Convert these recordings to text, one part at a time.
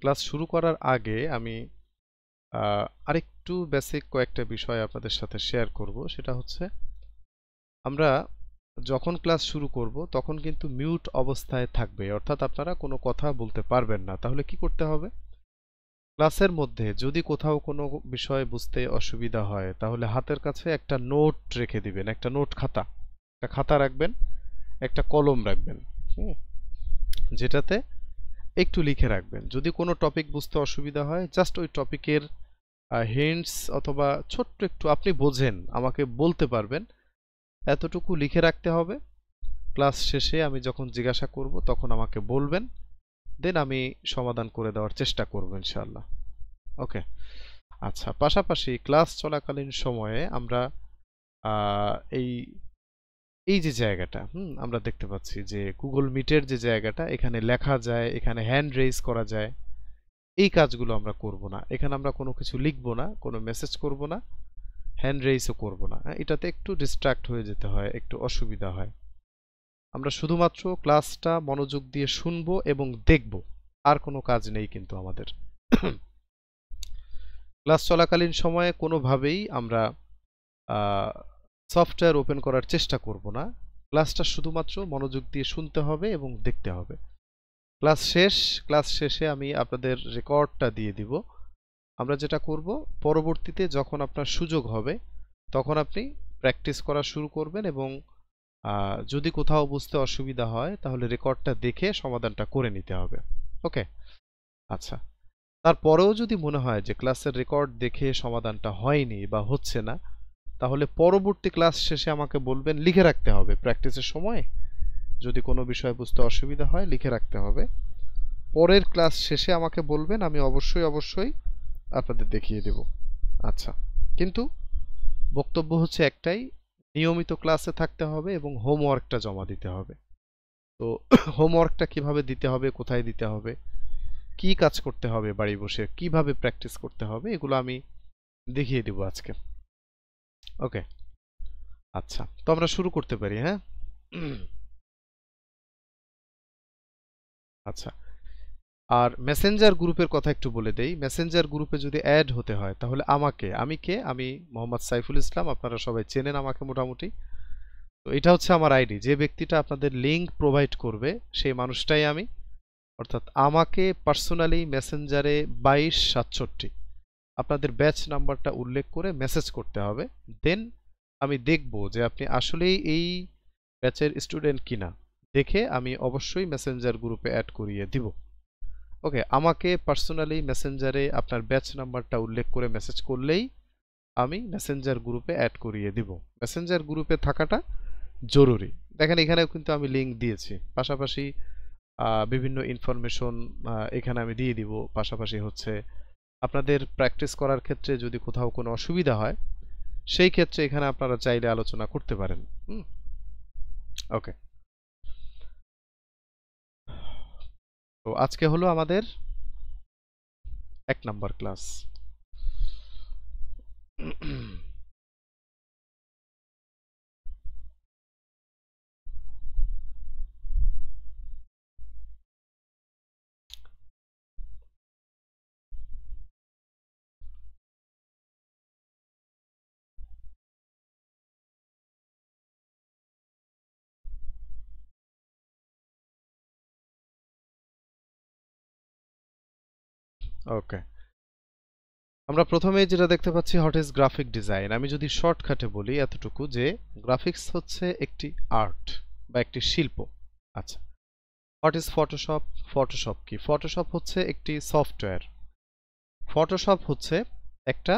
Class শুরু করার আগে আমি আরেকটু বেসিক কয়েকটা বিষয় আপনাদের সাথে শেয়ার করব সেটা হচ্ছে আমরা যখন ক্লাস শুরু করব তখন কিন্তু মিউট অবস্থায় থাকবে অর্থাৎ আপনারা কোনো কথা বলতে পারবেন না তাহলে কি করতে হবে ক্লাসের মধ্যে যদি কোথাও কোনো বিষয় বুঝতে অসুবিধা হয় তাহলে হাতের কাছে একটা নোট রেখে দিবেন একটা নোট খাতা একটা খাতা রাখবেন একটা কলম রাখবেন হুম যেটাতে একটু লিখে রাখবেন যদি কোনো টপিক বুঝতে অসুবিধা হয় জাস্ট ওই টপিকের হিন্টস অথবা ছোট্ট একটু আপনি বোঝেন আমাকে বলতে পারবেন এতটুকু লিখে রাখতে হবে ক্লাস শেষে আমি যখন জিজ্ঞাসা করব তখন আমাকে বলবেন দেন আমি সমাধান করে দেওয়ার চেষ্টা করব ইনশাল্লাহ ওকে আচ্ছা পাশাপাশি ক্লাস চলাকালীন সময়ে আমরা এই এই যে জায়গাটা হুম আমরা দেখতে পাচ্ছি যে গুগল মিটের যে জায়গাটা এখানে লেখা যায় এখানে হ্যান্ড রেজ করা যায় এই কাজগুলো আমরা করব না এখানে আমরা কোনো কিছু লিখবো না কোনো মেসেজ করব না হ্যান্ড রেইসও করব না হ্যাঁ, এটাতে একটু ডিস্ট্রাক্ট হয়ে যেতে হয় একটু অসুবিধা হয় আমরা শুধুমাত্র ক্লাসটা মনোযোগ দিয়ে শুনবো এবং দেখব আর কোনো কাজ নেই কিন্তু আমাদের ক্লাস চলাকালীন সময়ে কোনোভাবেই আমরা সফটওয়্যার ওপেন করার চেষ্টা করব না ক্লাসটা শুধুমাত্র মনোযোগ দিয়ে শুনতে হবে এবং দেখতে হবে ক্লাস শেষ ক্লাস শেষে আমি আপনাদের রেকর্ডটা দিয়ে দিব আমরা যেটা করব পরবর্তীতে যখন আপনার সুযোগ হবে তখন আপনি প্র্যাকটিস করা শুরু করবেন এবং যদি কোথাও বুঝতে অসুবিধা হয় তাহলে রেকর্ডটা দেখে সমাধানটা করে নিতে হবে ওকে আচ্ছা তারপরেও যদি মনে হয় যে ক্লাসের রেকর্ড দেখে সমাধানটা হয়নি বা হচ্ছে না তাহলে পরবর্তী ক্লাস শেষে আমাকে বলবেন লিখে রাখতে হবে প্র্যাকটিসের সময় যদি কোনো বিষয় বুঝতে অসুবিধা হয় লিখে রাখতে হবে পরের ক্লাস শেষে আমাকে বলবেন আমি অবশ্যই অবশ্যই আপনাদের দেখিয়ে দেব আচ্ছা কিন্তু বক্তব্য হচ্ছে একটাই নিয়মিত ক্লাসে থাকতে হবে এবং হোমওয়ার্কটা জমা দিতে হবে তো হোমওয়ার্কটা কিভাবে দিতে হবে কোথায় দিতে হবে কি কাজ করতে হবে বাড়ি বসে কিভাবে প্র্যাকটিস করতে হবে এগুলো আমি দেখিয়ে দেব আজকে ওকে আচ্ছা তো আমরা শুরু করতে পারি হ্যাঁ আচ্ছা আর মেসেঞ্জার গ্রুপের কথা একটু বলে দেই মেসেঞ্জার গ্রুপে যদি অ্যাড হতে হয় তাহলে আমাকে আমি কে আমি মোহাম্মদ সাইফুল ইসলাম আপনারা সবাই চেনেন আমাকে মোটামুটি তো এটা হচ্ছে আমার আইডি যে ব্যক্তিটা আপনাদের লিঙ্ক প্রোভাইড করবে সেই মানুষটাই আমি অর্থাৎ আমাকে পার্সোনালি মেসেঞ্জারে বাইশ সাতষট্টি আপনাদের ব্যাচ নাম্বারটা উল্লেখ করে মেসেজ করতে হবে দেন আমি দেখব যে আপনি আসলেই এই ব্যাচের স্টুডেন্ট কিনা দেখে আমি অবশ্যই মেসেঞ্জার গ্রুপে অ্যাড করিয়ে দিব ওকে আমাকে পার্সোনালি মেসেঞ্জারে আপনার ব্যাচ নাম্বারটা উল্লেখ করে মেসেজ করলেই আমি মেসেঞ্জার গ্রুপে অ্যাড করিয়ে দিব মেসেঞ্জার গ্রুপে থাকাটা জরুরি দেখেন এখানেও কিন্তু আমি লিঙ্ক দিয়েছি পাশাপাশি বিভিন্ন ইনফরমেশন এখানে আমি দিয়ে দিব পাশাপাশি হচ্ছে আপনাদের প্র্যাকটিস করার ক্ষেত্রে যদি কোথাও কোনো অসুবিধা হয় সেই ক্ষেত্রে এখানে আপনারা চাইলে আলোচনা করতে পারেন ওকে তো আজকে হলো আমাদের এক নাম্বার ক্লাস ওকে আমরা প্রথমে যেটা দেখতে পাচ্ছি হোয়াট ইজ গ্রাফিক ডিজাইন আমি যদি শর্টকাটে বলি এতটুকু যে গ্রাফিক্স হচ্ছে একটি আর্ট বা একটি শিল্প আচ্ছা হোয়াট ইজ ফটোশপ ফটোশপ কি ফটোশপ হচ্ছে একটি সফটওয়্যার ফটোশপ হচ্ছে একটা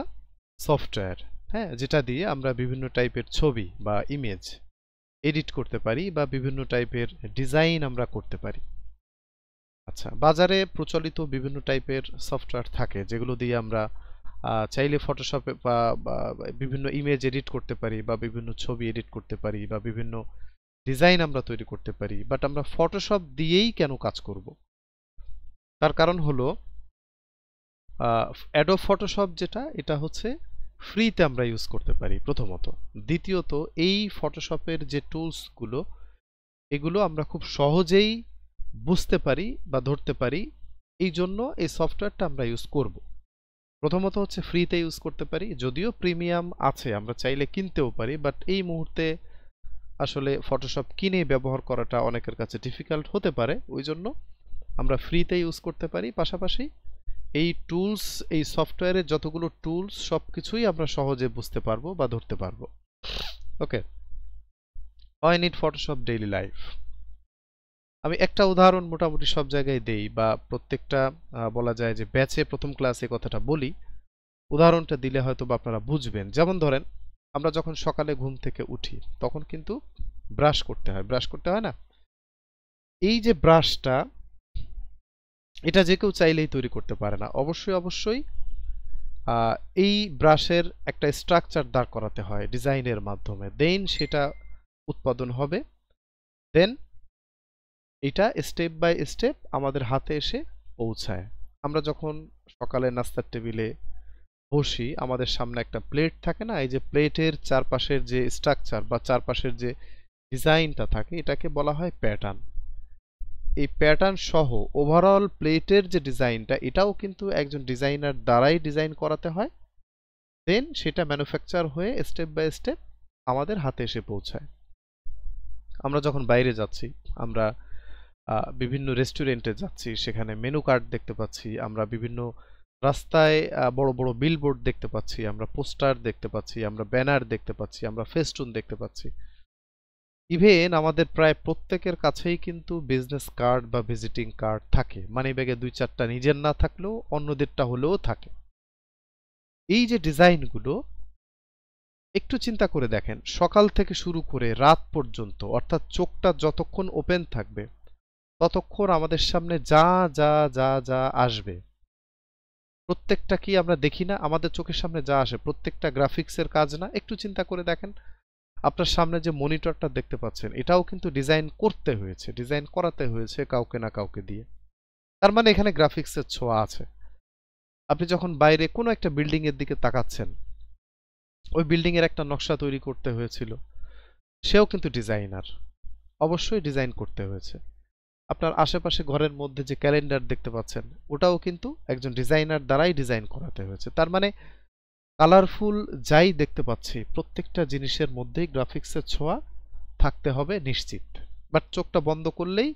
সফটওয়্যার হ্যাঁ যেটা দিয়ে আমরা বিভিন্ন টাইপের ছবি বা ইমেজ এডিট করতে পারি বা বিভিন্ন টাইপের ডিজাইন আমরা করতে পারি আচ্ছা বাজারে প্রচলিত বিভিন্ন টাইপের সফটওয়্যার থাকে যেগুলো দিয়ে আমরা চাইলে ফটোশপে বা বিভিন্ন ইমেজ এডিট করতে পারি বা বিভিন্ন ছবি এডিট করতে পারি বা বিভিন্ন ডিজাইন আমরা তৈরি করতে পারি বাট আমরা ফটোশপ দিয়েই কেন কাজ করব তার কারণ হলো অ্যাডো ফটোশপ যেটা এটা হচ্ছে ফ্রিতে আমরা ইউজ করতে পারি প্রথমত দ্বিতীয়ত এই ফটোশপের যে টুলসগুলো এগুলো আমরা খুব সহজেই বুঝতে পারি বা ধরতে পারি এই জন্য এই সফটওয়্যারটা আমরা ইউজ করব। প্রথমত হচ্ছে ফ্রিতে ইউজ করতে পারি যদিও প্রিমিয়াম আছে আমরা চাইলে কিনতেও পারি বাট এই মুহূর্তে আসলে ফটোশপ কিনে ব্যবহার করাটা অনেকের কাছে ডিফিকাল্ট হতে পারে ওই জন্য আমরা ফ্রিতে ইউজ করতে পারি পাশাপাশি এই টুলস এই সফটওয়্যারের যতগুলো টুলস সব কিছুই আমরা সহজে বুঝতে পারবো বা ধরতে পারবো okay I need Photoshop daily life আমি একটা উদাহরণ মোটামুটি সব জায়গায় দেই বা প্রত্যেকটা বলা যায় যে ব্যাচে প্রথম ক্লাসে কথাটা বলি উদাহরণটা দিলে হয়তো বা আপনারা বুঝবেন যেমন ধরেন আমরা যখন সকালে ঘুম থেকে উঠি তখন কিন্তু ব্রাশ করতে হয় ব্রাশ করতে হয় না এই যে ব্রাশটা এটা যে কেউ চাইলেই তৈরি করতে পারে না অবশ্যই অবশ্যই এই ব্রাশের একটা স্ট্রাকচার দাঁড় করাতে হয় ডিজাইনের মাধ্যমে দেন সেটা উৎপাদন হবে দেন এটা স্টেপ বাই স্টেপ আমাদের হাতে এসে পৌঁছায় আমরা যখন সকালে নাস্তার টেবিলে বসি আমাদের সামনে একটা প্লেট থাকে না এই যে প্লেটের চারপাশের যে স্ট্রাকচার বা চারপাশের যে ডিজাইনটা থাকে এটাকে বলা হয় প্যাটার্ন এই প্যাটার্ন সহ ওভারঅল প্লেটের যে ডিজাইনটা এটাও কিন্তু একজন ডিজাইনার দ্বারাই ডিজাইন করাতে হয় দেন সেটা ম্যানুফ্যাকচার হয়ে স্টেপ বাই স্টেপ আমাদের হাতে এসে পৌঁছায় আমরা যখন বাইরে যাচ্ছি আমরা বিভিন্ন রেস্টুরেন্টে যাচ্ছি সেখানে মেনু কার্ড দেখতে পাচ্ছি আমরা বিভিন্ন রাস্তায় বড় বড় বিলবোর্ড দেখতে পাচ্ছি আমরা পোস্টার দেখতে পাচ্ছি আমরা ব্যানার দেখতে পাচ্ছি আমরা ফেস্টুন দেখতে পাচ্ছি ইভেন আমাদের প্রায় প্রত্যেকের কাছেই কিন্তু বিজনেস কার্ড বা ভিজিটিং কার্ড থাকে মানি ব্যাগে দুই চারটা নিজের না থাকলেও অন্যদেরটা হলেও থাকে এই যে ডিজাইনগুলো একটু চিন্তা করে দেখেন সকাল থেকে শুরু করে রাত পর্যন্ত অর্থাৎ চোখটা যতক্ষণ ওপেন থাকবে ততক্ষণ আমাদের সামনে যা যা যা যা আসবে প্রত্যেকটা কি আমরা দেখি না আমাদের চোখের সামনে যা আসে প্রত্যেকটা গ্রাফিক্সের কাজ না একটু চিন্তা করে দেখেন আপনার সামনে যে মনিটরটা দেখতে পাচ্ছেন এটাও কিন্তু ডিজাইন করতে হয়েছে ডিজাইন করাতে হয়েছে কাউকে না কাউকে দিয়ে তার মানে এখানে গ্রাফিক্সের ছোঁয়া আছে আপনি যখন বাইরে কোনো একটা বিল্ডিংয়ের দিকে তাকাচ্ছেন ওই বিল্ডিংয়ের একটা নকশা তৈরি করতে হয়েছিল সেও কিন্তু ডিজাইনার অবশ্যই ডিজাইন করতে হয়েছে আপনার আশেপাশে ঘরের মধ্যে যে ক্যালেন্ডার দেখতে পাচ্ছেন ওটাও কিন্তু একজন ডিজাইনার দ্বারাই ডিজাইন করাতে হয়েছে তার মানে কালারফুল যাই দেখতে পাচ্ছি প্রত্যেকটা জিনিসের মধ্যেই গ্রাফিক্সের ছোঁয়া থাকতে হবে নিশ্চিত বাট চোখটা বন্ধ করলেই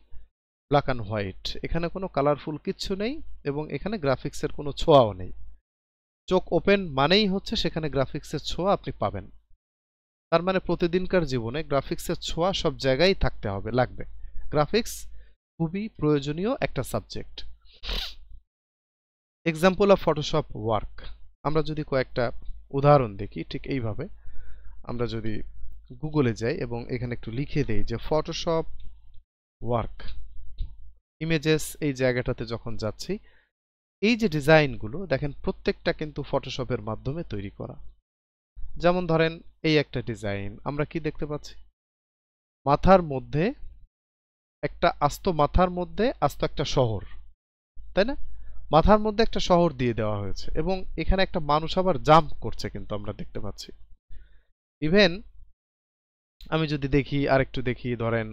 ব্ল্যাক অ্যান্ড হোয়াইট এখানে কোনো কালারফুল কিচ্ছু নেই এবং এখানে গ্রাফিক্সের কোনো ছোঁয়াও নেই চোখ ওপেন মানেই হচ্ছে সেখানে গ্রাফিক্সের ছোঁয়া আপনি পাবেন তার মানে প্রতিদিনকার জীবনে গ্রাফিক্সের ছোঁয়া সব জায়গায় থাকতে হবে লাগবে গ্রাফিক্স খুবই প্রয়োজনীয় একটা subject example of Photoshop work আমরা যদি কয়েকটা উদাহরণ দেখি ঠিক এইভাবে আমরা যদি গুগলে যাই এবং এখানে একটু লিখে দেই যে ফটোশপ ওয়ার্ক ইমেজেস এই জায়গাটাতে যখন যাচ্ছি এই যে ডিজাইনগুলো দেখেন প্রত্যেকটা কিন্তু ফটোশপের মাধ্যমে তৈরি করা যেমন ধরেন এই একটা ডিজাইন আমরা কি দেখতে পাচ্ছি মাথার মধ্যে একটা আস্ত মাথার মধ্যে আস্ত একটা শহর তাই না মাথার মধ্যে একটা শহর দিয়ে দেওয়া হয়েছে এবং এখানে একটা মানুষ আবার জাম্প করছে কিন্তু আমরা দেখতে পাচ্ছি ইভেন আমি যদি দেখি আরেকটু দেখি ধরেন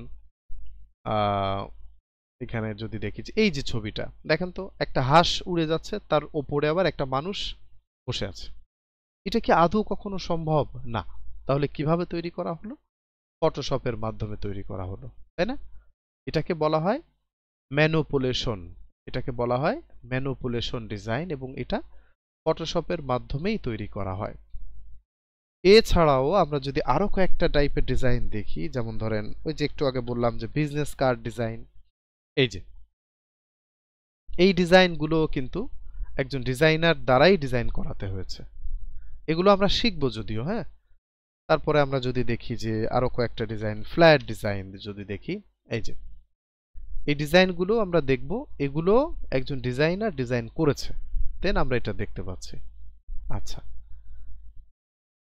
এখানে যদি দেখি এই যে ছবিটা দেখেন তো একটা হাঁস উড়ে যাচ্ছে তার ওপরে আবার একটা মানুষ বসে আছে এটা কি আদৌ কখনো সম্ভব না তাহলে কিভাবে তৈরি করা হলো ফটোশপের মাধ্যমে তৈরি করা হলো তাই না এটাকে বলা হয় ম্যানুপুলেশন এটাকে বলা হয় ম্যানুপুলেশন ডিজাইন এবং এটা ফটোশপের মাধ্যমেই তৈরি করা হয় এছাড়াও আমরা যদি আরও কয়েকটা টাইপের ডিজাইন দেখি যেমন ধরেন ওই যে একটু আগে বললাম যে বিজনেস কার্ড ডিজাইন এই যে এই ডিজাইনগুলো কিন্তু একজন ডিজাইনার দ্বারাই ডিজাইন করাতে হয়েছে এগুলো আমরা শিখবো যদিও হ্যাঁ তারপরে আমরা যদি দেখি যে আরও কয়েকটা ডিজাইন ফ্ল্যাট ডিজাইন যদি দেখি এই যে এই ডিজাইনগুলো আমরা দেখব এগুলো একজন ডিজাইনার ডিজাইন করেছে দেন আমরা এটা দেখতে পাচ্ছি আচ্ছা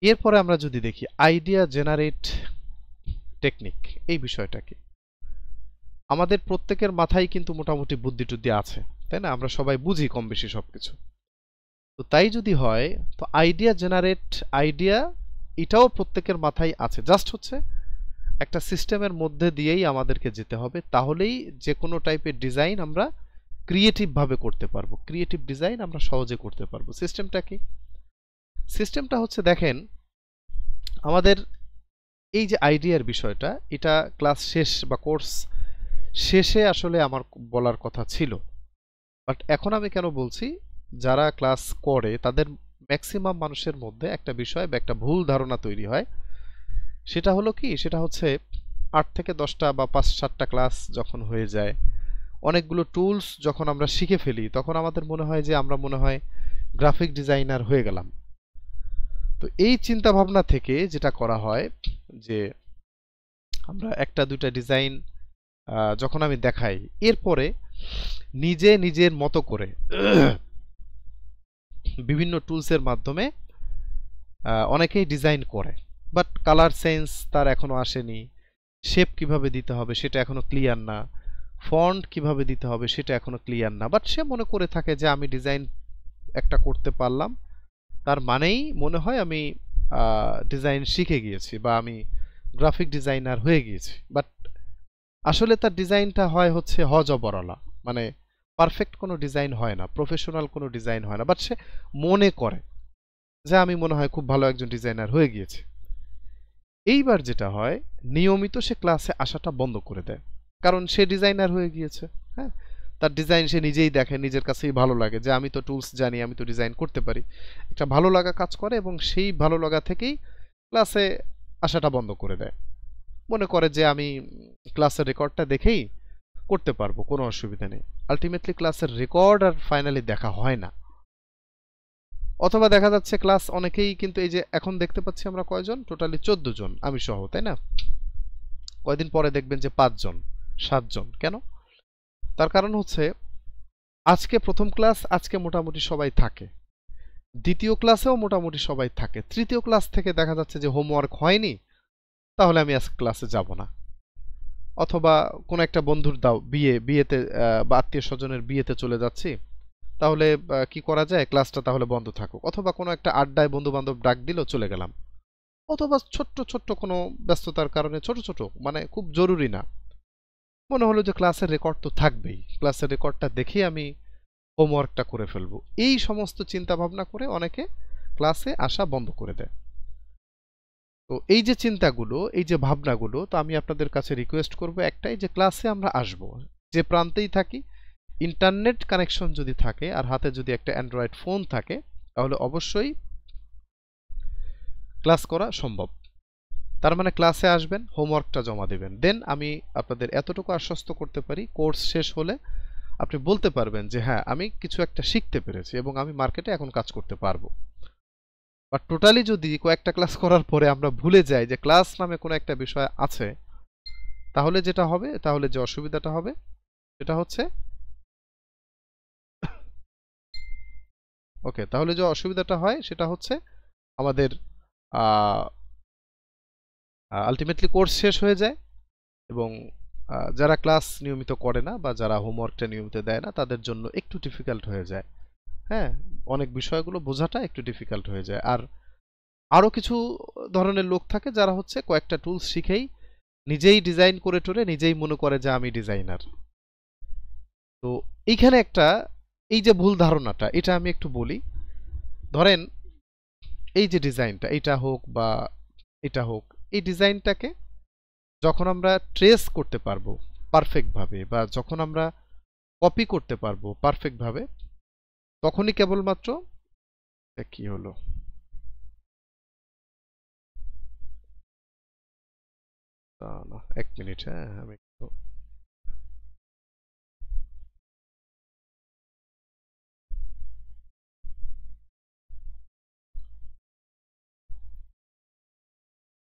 এরপরে আমরা যদি দেখি আইডিয়া জেনারেট টেকনিক এই বিষয়টা কি আমাদের প্রত্যেকের মাথায় কিন্তু মোটামুটি বুদ্ধি টুদ্ধি আছে তাই না আমরা সবাই বুঝি কম বেশি সব কিছু তো তাই যদি হয় তো আইডিয়া জেনারেট আইডিয়া এটাও প্রত্যেকের মাথায় আছে জাস্ট হচ্ছে একটা সিস্টেমের মধ্যে দিয়েই আমাদেরকে যেতে হবে তাহলেই যে কোনো টাইপের ডিজাইন আমরা ক্রিয়েটিভভাবে করতে পারবো ক্রিয়েটিভ ডিজাইন আমরা সহজে করতে পারবো সিস্টেমটা কি সিস্টেমটা হচ্ছে দেখেন আমাদের এই যে আইডিয়ার বিষয়টা এটা ক্লাস শেষ বা কোর্স শেষে আসলে আমার বলার কথা ছিল বাট এখন আমি কেন বলছি যারা ক্লাস করে তাদের ম্যাক্সিমাম মানুষের মধ্যে একটা বিষয় বা একটা ভুল ধারণা তৈরি হয় সেটা হলো কি সেটা হচ্ছে আট থেকে দশটা বা পাঁচ সাতটা ক্লাস যখন হয়ে যায় অনেকগুলো টুলস যখন আমরা শিখে ফেলি তখন আমাদের মনে হয় যে আমরা মনে হয় গ্রাফিক ডিজাইনার হয়ে গেলাম তো এই চিন্তা ভাবনা থেকে যেটা করা হয় যে আমরা একটা দুটা ডিজাইন যখন আমি দেখাই এরপরে নিজে নিজের মতো করে বিভিন্ন টুলসের মাধ্যমে অনেকেই ডিজাইন করে বাট কালার সেন্স তার এখনও আসেনি শেপ কিভাবে দিতে হবে সেটা এখনও ক্লিয়ার না ফন্ট কিভাবে দিতে হবে সেটা এখনও ক্লিয়ার না বাট সে মনে করে থাকে যে আমি ডিজাইন একটা করতে পারলাম তার মানেই মনে হয় আমি ডিজাইন শিখে গিয়েছি বা আমি গ্রাফিক ডিজাইনার হয়ে গিয়েছি বাট আসলে তার ডিজাইনটা হয় হচ্ছে হজ অবরলা মানে পারফেক্ট কোনো ডিজাইন হয় না প্রফেশনাল কোনো ডিজাইন হয় না বাট সে মনে করে যে আমি মনে হয় খুব ভালো একজন ডিজাইনার হয়ে গিয়েছে এইবার যেটা হয় নিয়মিত সে ক্লাসে আসাটা বন্ধ করে দেয় কারণ সে ডিজাইনার হয়ে গিয়েছে হ্যাঁ তার ডিজাইন সে নিজেই দেখে নিজের কাছেই ভালো লাগে যে আমি তো টুলস জানি আমি তো ডিজাইন করতে পারি একটা ভালো লাগা কাজ করে এবং সেই ভালো লাগা থেকেই ক্লাসে আসাটা বন্ধ করে দেয় মনে করে যে আমি ক্লাসের রেকর্ডটা দেখেই করতে পারবো কোনো অসুবিধা নেই আলটিমেটলি ক্লাসের রেকর্ড আর ফাইনালি দেখা হয় না অথবা দেখা যাচ্ছে ক্লাস অনেকেই কিন্তু এই যে এখন দেখতে পাচ্ছি আমরা কয়জন টোটালি চোদ্দ জন আমি সহ তাই না কয়দিন পরে দেখবেন যে পাঁচজন সাতজন কেন তার কারণ হচ্ছে আজকে প্রথম ক্লাস আজকে মোটামুটি সবাই থাকে দ্বিতীয় ক্লাসেও মোটামুটি সবাই থাকে তৃতীয় ক্লাস থেকে দেখা যাচ্ছে যে হোমওয়ার্ক হয়নি তাহলে আমি আজকে ক্লাসে যাব না অথবা কোনো একটা বন্ধুর দাও বিয়ে বিয়েতে বা আত্মীয় স্বজনের বিয়েতে চলে যাচ্ছি তাহলে কি করা যায় ক্লাসটা তাহলে বন্ধ থাকুক অথবা কোনো একটা আড্ডায় বন্ধুবান্ধব ডাক দিল চলে গেলাম অথবা ছোট্ট ছোট্ট কোনো ব্যস্ততার কারণে ছোট ছোট মানে খুব জরুরি না মনে হলো যে ক্লাসের রেকর্ড তো থাকবেই ক্লাসের রেকর্ডটা দেখে আমি হোমওয়ার্কটা করে ফেলবো এই সমস্ত চিন্তা ভাবনা করে অনেকে ক্লাসে আসা বন্ধ করে দেয় তো এই যে চিন্তাগুলো এই যে ভাবনাগুলো তো আমি আপনাদের কাছে রিকোয়েস্ট করব একটাই যে ক্লাসে আমরা আসব যে প্রান্তেই থাকি ইন্টারনেট কানেকশন যদি থাকে আর হাতে যদি একটা অ্যান্ড্রয়েড ফোন থাকে তাহলে অবশ্যই ক্লাস করা সম্ভব তার মানে ক্লাসে আসবেন হোমওয়ার্কটা জমা দেবেন দেন আমি আপনাদের এতটুকু আশ্বস্ত করতে পারি কোর্স শেষ হলে আপনি বলতে পারবেন যে হ্যাঁ আমি কিছু একটা শিখতে পেরেছি এবং আমি মার্কেটে এখন কাজ করতে পারবো বা টোটালি যদি কয়েকটা ক্লাস করার পরে আমরা ভুলে যাই যে ক্লাস নামে কোনো একটা বিষয় আছে তাহলে যেটা হবে তাহলে যে অসুবিধাটা হবে সেটা হচ্ছে ওকে তাহলে যে অসুবিধাটা হয় সেটা হচ্ছে আমাদের আলটিমেটলি কোর্স শেষ হয়ে যায় এবং যারা ক্লাস নিয়মিত করে না বা যারা হোমওয়ার্কটা নিয়মিত দেয় না তাদের জন্য একটু ডিফিকাল্ট হয়ে যায় হ্যাঁ অনেক বিষয়গুলো বোঝাটা একটু ডিফিকাল্ট হয়ে যায় আর আরও কিছু ধরনের লোক থাকে যারা হচ্ছে কয়েকটা টুলস শিখেই নিজেই ডিজাইন করে টোরে নিজেই মনে করে যে আমি ডিজাইনার তো এইখানে একটা এই যে ভুল ধারণাটা এটা আমি একটু বলি ধরেন এই যে ডিজাইনটা এটা হোক বা এটা হোক এই ডিজাইনটাকে যখন আমরা ট্রেস করতে পারবো পারফেক্টভাবে বা যখন আমরা কপি করতে পারবো পারফেক্টভাবে তখনই কেবলমাত্র কি হলো এক মিনিট হ্যাঁ আমি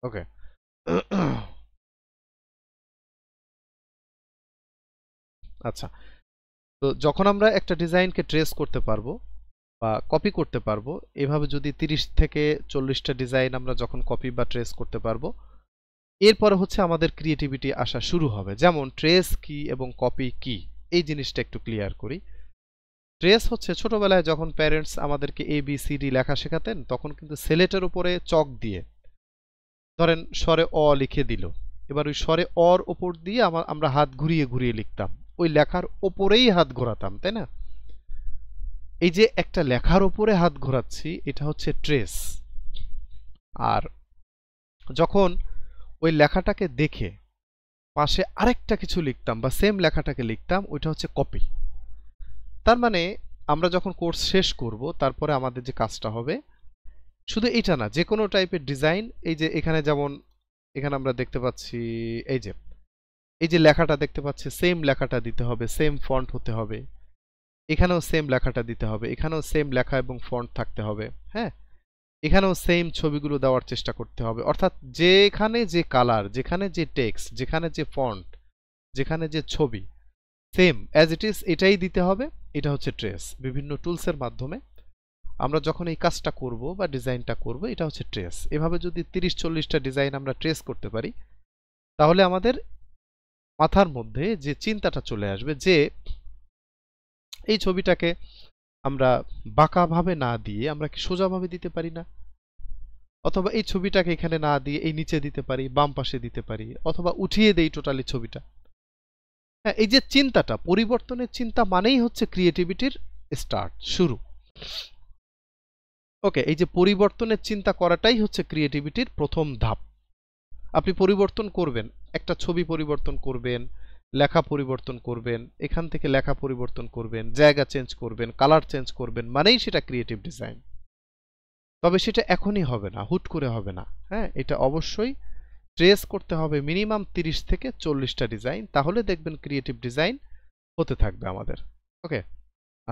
Okay. আচ্ছা তো যখন আমরা একটা ডিজাইনকে ট্রেস করতে পারবো বা কপি করতে পারবো এভাবে যদি 30 থেকে চল্লিশটা ডিজাইন আমরা যখন কপি বা ট্রেস করতে পারবো এরপরে হচ্ছে আমাদের ক্রিয়েটিভিটি আসা শুরু হবে যেমন ট্রেস কি এবং কপি কি এই জিনিসটা একটু ক্লিয়ার করি ট্রেস হচ্ছে ছোটবেলায় যখন প্যারেন্টস আমাদেরকে এ বি সি ডি লেখা শেখাতেন তখন কিন্তু সেলেটের উপরে চক দিয়ে ধরেন স্বরে অ লিখে দিল এবার ওই স্বরে অর ওপর দিয়ে আমার আমরা হাত ঘুরিয়ে ঘুরিয়ে লিখতাম ওই লেখার ওপরেই হাত ঘোরাতাম তাই না এই যে একটা লেখার ওপরে হাত ঘোরাচ্ছি এটা হচ্ছে ট্রেস আর যখন ওই লেখাটাকে দেখে পাশে আরেকটা কিছু লিখতাম বা সেম লেখাটাকে লিখতাম ওইটা হচ্ছে কপি তার মানে আমরা যখন কোর্স শেষ করব তারপরে আমাদের যে কাজটা হবে শুধু এটা না যে কোনো টাইপের ডিজাইন এই যে এখানে যেমন এখানে আমরা দেখতে পাচ্ছি এই যে এই যে লেখাটা দেখতে পাচ্ছি সেম লেখাটা দিতে হবে সেম ফন্ট হতে হবে এখানেও সেম লেখাটা দিতে হবে এখানেও সেম লেখা এবং ফন্ট থাকতে হবে হ্যাঁ এখানেও সেম ছবিগুলো দেওয়ার চেষ্টা করতে হবে অর্থাৎ যেখানে যে কালার যেখানে যে টেক্সট যেখানে যে ফন্ট যেখানে যে ছবি সেম অ্যাজ ইট ইজ এটাই দিতে হবে এটা হচ্ছে ট্রেস বিভিন্ন টুলসের মাধ্যমে আমরা যখন এই কাজটা করব বা ডিজাইনটা করব এটা হচ্ছে ট্রেস এভাবে যদি তিরিশ চল্লিশটা ডিজাইন আমরা ট্রেস করতে পারি তাহলে আমাদের মাথার মধ্যে যে চিন্তাটা চলে আসবে যে এই ছবিটাকে আমরা বাঁকাভাবে না দিয়ে আমরা কি সোজাভাবে দিতে পারি না অথবা এই ছবিটাকে এখানে না দিয়ে এই নিচে দিতে পারি বাম পাশে দিতে পারি অথবা উঠিয়ে দেই টোটালি ছবিটা হ্যাঁ এই যে চিন্তাটা পরিবর্তনের চিন্তা মানেই হচ্ছে ক্রিয়েটিভিটির স্টার্ট শুরু ওকে এই যে পরিবর্তনের চিন্তা করাটাই হচ্ছে ক্রিয়েটিভিটির প্রথম ধাপ আপনি পরিবর্তন করবেন একটা ছবি পরিবর্তন করবেন লেখা পরিবর্তন করবেন এখান থেকে লেখা পরিবর্তন করবেন জায়গা চেঞ্জ করবেন কালার চেঞ্জ করবেন মানেই সেটা ক্রিয়েটিভ ডিজাইন তবে সেটা এখনই হবে না হুট করে হবে না হ্যাঁ এটা অবশ্যই ট্রেস করতে হবে মিনিমাম তিরিশ থেকে চল্লিশটা ডিজাইন তাহলে দেখবেন ক্রিয়েটিভ ডিজাইন হতে থাকবে আমাদের ওকে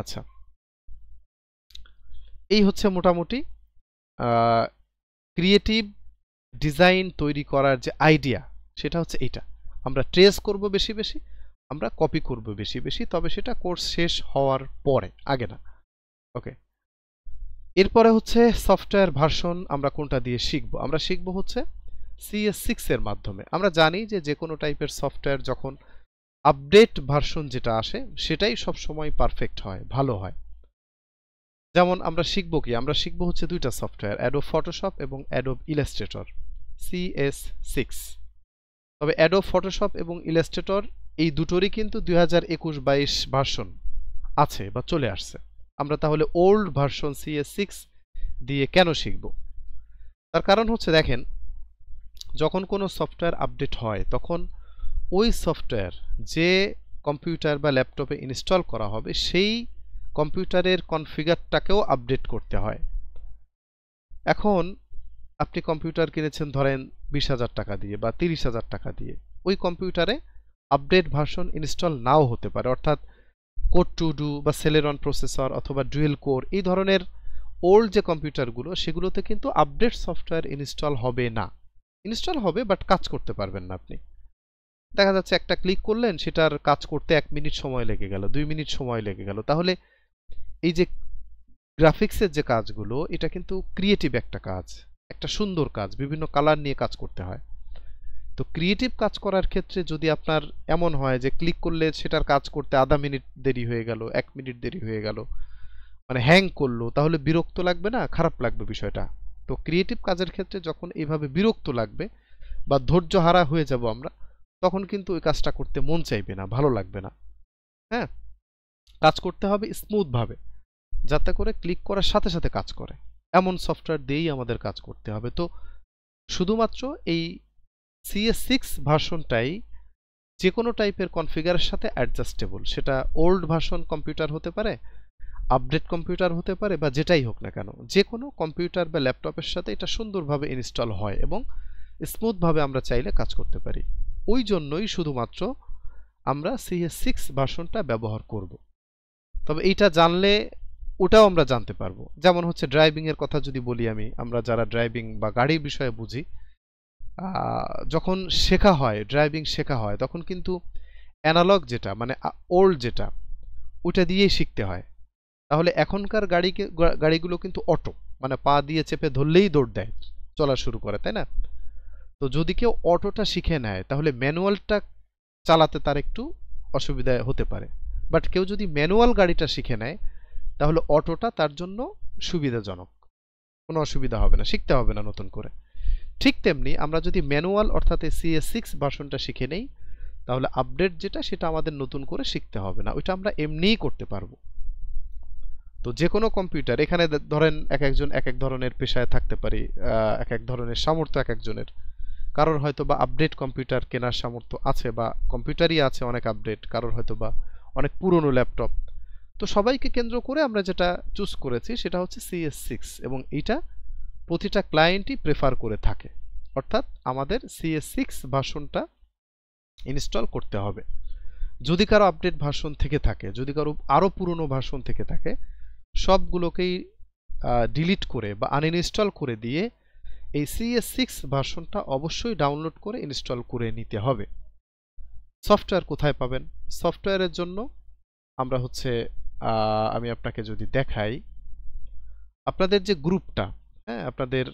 আচ্ছা এই হচ্ছে মোটামুটি ক্রিয়েটিভ ডিজাইন তৈরি করার যে আইডিয়া সেটা হচ্ছে এটা আমরা ট্রেস করব বেশি বেশি আমরা কপি করব বেশি বেশি তবে সেটা কোর্স শেষ হওয়ার পরে আগে না ওকে এরপরে হচ্ছে সফটওয়্যার ভার্সন আমরা কোনটা দিয়ে শিখব আমরা শিখব হচ্ছে সিএস সিক্সের মাধ্যমে আমরা জানি যে যে কোনো টাইপের সফটওয়্যার যখন আপডেট ভার্সন যেটা আসে সেটাই সব সময় পারফেক্ট হয় ভালো হয় যেমন আমরা শিখব কি আমরা শিখবো হচ্ছে দুইটা সফটওয়্যার অ্যাডোব ফটোশপ এবং অ্যাডোব ইলাস্ট্রেটর এস সিক্স তবে অ্যাডোব ফটোশপ এবং ইলাস্ট্রেটর এই দুটোরই কিন্তু দুই হাজার একুশ বাইশ ভার্সন আছে বা চলে আসছে আমরা তাহলে old version C S six দিয়ে কেন শিখব তার কারণ হচ্ছে দেখেন যখন কোনো সফটওয়্যার আপডেট হয় তখন ওই সফটওয়্যার যে কম্পিউটার বা ল্যাপটপে ইনস্টল করা হবে সেই কম্পিউটারের কনফিগারটাকেও আপডেট করতে হয় এখন আপনি কম্পিউটার কিনেছেন ধরেন বিশ হাজার টাকা দিয়ে বা তিরিশ হাজার টাকা দিয়ে ওই কম্পিউটারে আপডেট ভার্সন ইনস্টল নাও হতে পারে অর্থাৎ কোড টু ডু বা সেলেরন প্রসেসর অথবা ডুয়েল কোর এই ধরনের ওল্ড যে কম্পিউটারগুলো সেগুলোতে কিন্তু আপডেট সফটওয়্যার ইনস্টল হবে না ইনস্টল হবে বাট কাজ করতে পারবেন না আপনি দেখা যাচ্ছে একটা ক্লিক করলেন সেটার কাজ করতে এক মিনিট সময় লেগে গেল দুই মিনিট সময় লেগে গেল তাহলে এই যে গ্রাফিক্সের যে কাজগুলো এটা কিন্তু ক্রিয়েটিভ একটা কাজ একটা সুন্দর কাজ বিভিন্ন কালার নিয়ে কাজ করতে হয় তো ক্রিয়েটিভ কাজ করার ক্ষেত্রে যদি আপনার এমন হয় যে ক্লিক করলে সেটার কাজ করতে আধা মিনিট দেরি হয়ে গেল এক মিনিট দেরি হয়ে গেল মানে হ্যাং করলো তাহলে বিরক্ত লাগবে না খারাপ লাগবে বিষয়টা তো ক্রিয়েটিভ কাজের ক্ষেত্রে যখন এইভাবে বিরক্ত লাগবে বা ধৈর্য হারা হয়ে যাব আমরা তখন কিন্তু ওই কাজটা করতে মন চাইবে না ভালো লাগবে না হ্যাঁ কাজ করতে হবে স্মুথভাবে যাতে করে ক্লিক করার সাথে সাথে কাজ করে এমন সফটওয়্যার দিয়েই আমাদের কাজ করতে হবে তো শুধুমাত্র এই সিএস সিক্স ভার্সনটাই যে কোনো টাইপের কনফিগারের সাথে অ্যাডজাস্টেবল সেটা ওল্ড ভার্সন কম্পিউটার হতে পারে আপডেট কম্পিউটার হতে পারে বা যেটাই হোক না কেন যে কোনো কম্পিউটার বা ল্যাপটপের সাথে এটা সুন্দরভাবে ইনস্টল হয় এবং স্মুথভাবে আমরা চাইলে কাজ করতে পারি ওই জন্যই শুধুমাত্র আমরা সিএস সিক্স ভার্সনটা ব্যবহার করব তবে এইটা জানলে ওটাও আমরা জানতে পারবো যেমন হচ্ছে ড্রাইভিংয়ের কথা যদি বলি আমি আমরা যারা ড্রাইভিং বা গাড়ির বিষয়ে বুঝি যখন শেখা হয় ড্রাইভিং শেখা হয় তখন কিন্তু অ্যানালগ যেটা মানে ওল্ড যেটা ওটা দিয়েই শিখতে হয় তাহলে এখনকার গাড়িকে গাড়িগুলো কিন্তু অটো মানে পা দিয়ে চেপে ধরলেই দৌড় দেয় চলা শুরু করে তাই না তো যদি কেউ অটোটা শিখে নেয় তাহলে ম্যানুয়ালটা চালাতে তার একটু অসুবিধা হতে পারে বাট কেউ যদি ম্যানুয়াল গাড়িটা শিখে নেয় তাহলে অটোটা তার জন্য সুবিধাজনক কোনো অসুবিধা হবে না শিখতে হবে না নতুন করে ঠিক তেমনি আমরা যদি ম্যানুয়াল অর্থাৎ সিএস সিক্স ভার্সনটা শিখে নেই তাহলে আপডেট যেটা সেটা আমাদের নতুন করে শিখতে হবে না ওইটা আমরা এমনিই করতে পারবো তো যে কোনো কম্পিউটার এখানে ধরেন এক একজন এক এক ধরনের পেশায় থাকতে পারি এক এক ধরনের সামর্থ্য এক একজনের কারোর হয়তো বা আপডেট কম্পিউটার কেনার সামর্থ্য আছে বা কম্পিউটারই আছে অনেক আপডেট কারোর হয়তো বা অনেক পুরনো ল্যাপটপ তো সবাইকে কেন্দ্র করে আমরা যেটা চুজ করেছি সেটা হচ্ছে সিএস সিক্স এবং এইটা প্রতিটা ক্লায়েন্টই প্রেফার করে থাকে অর্থাৎ আমাদের সিএস সিক্স ভার্সনটা ইনস্টল করতে হবে যদি কারো আপডেট ভার্সন থেকে থাকে যদি কারো আরও পুরনো ভার্সন থেকে থাকে সবগুলোকেই ডিলিট করে বা আনইনস্টল করে দিয়ে এই সিএস সিক্স ভার্সনটা অবশ্যই ডাউনলোড করে ইনস্টল করে নিতে হবে সফটওয়্যার কোথায় পাবেন সফটওয়্যারের জন্য আমরা হচ্ছে আমি আপনাকে যদি দেখাই আপনাদের যে গ্রুপটা হ্যাঁ আপনাদের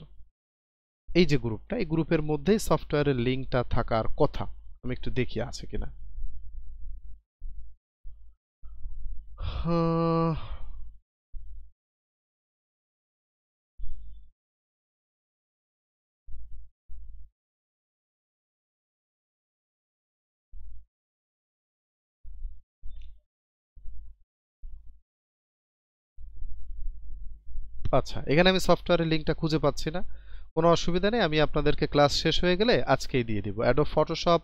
এই যে গ্রুপটা এই গ্রুপের মধ্যেই সফটওয়্যারের লিঙ্কটা থাকার কথা আমি একটু দেখি আছে কিনা হ্যাঁ আচ্ছা এখানে আমি সফটওয়্যারের লিঙ্কটা খুঁজে পাচ্ছি না কোনো অসুবিধা নেই আমি আপনাদেরকে ক্লাস শেষ হয়ে গেলে আজকেই দিয়ে দিব অ্যাডো ফটোশপ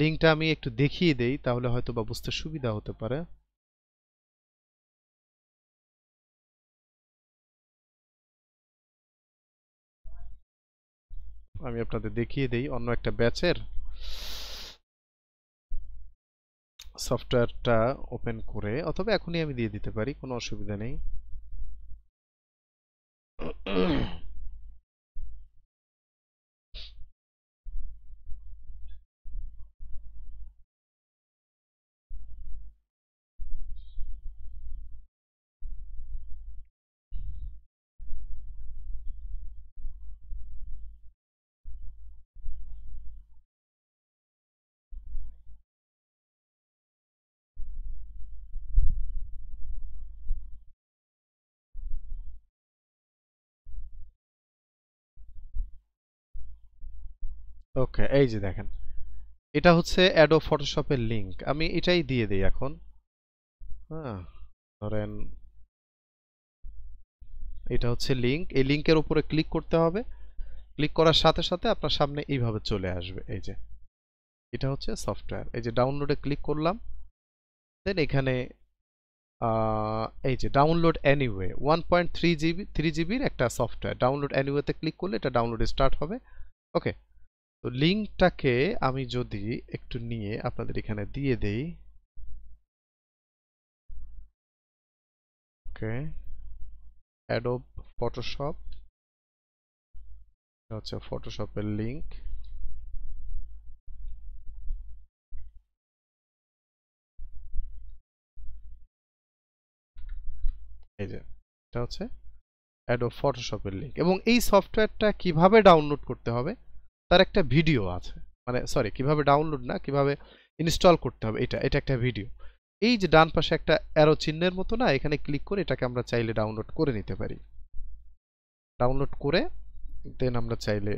লিঙ্কটা আমি একটু দেখিয়ে দেই তাহলে হয়তো বা বুঝতে সুবিধা হতে পারে আমি আপনাদের দেখিয়ে দেই অন্য একটা ব্যাচের সফটওয়্যারটা ওপেন করে অথবা এখনই আমি দিয়ে দিতে পারি কোনো অসুবিধা নেই Mm. ওকে এই যে দেখেন এটা হচ্ছে অ্যাডো ফটোশপের লিঙ্ক আমি এটাই দিয়ে দিই এখন হ্যাঁ ধরেন এটা হচ্ছে লিঙ্ক এই লিঙ্কের উপরে ক্লিক করতে হবে ক্লিক করার সাথে সাথে আপনার সামনে এইভাবে চলে আসবে এই যে এটা হচ্ছে সফটওয়্যার এই যে ডাউনলোডে ক্লিক করলাম দেন এখানে এই যে download anyway one point three GB three জিবির একটা সফটওয়্যার ডাউনলোড অ্যানিওয়েতে ক্লিক করলে এটা ডাউনলোড স্টার্ট হবে ওকে তো লিঙ্কটাকে আমি যদি একটু নিয়ে আপনাদের এখানে দিয়ে দেই ওকে অ্যাডোব ফটোশপ হচ্ছে ফটোশপের লিঙ্ক এই যে এটা হচ্ছে অ্যাডোব ফটোশপের লিঙ্ক এবং এই সফটওয়্যারটা কিভাবে ডাউনলোড করতে হবে তার একটা ভিডিও আছে মানে সরি কিভাবে ডাউনলোড না কিভাবে ইনস্টল করতে হবে এটা এটা একটা ভিডিও এই যে ডান পাশে একটা অ্যারো চিহ্নের মতো না এখানে ক্লিক করে এটাকে আমরা চাইলে ডাউনলোড করে নিতে পারি ডাউনলোড করে দেন আমরা চাইলে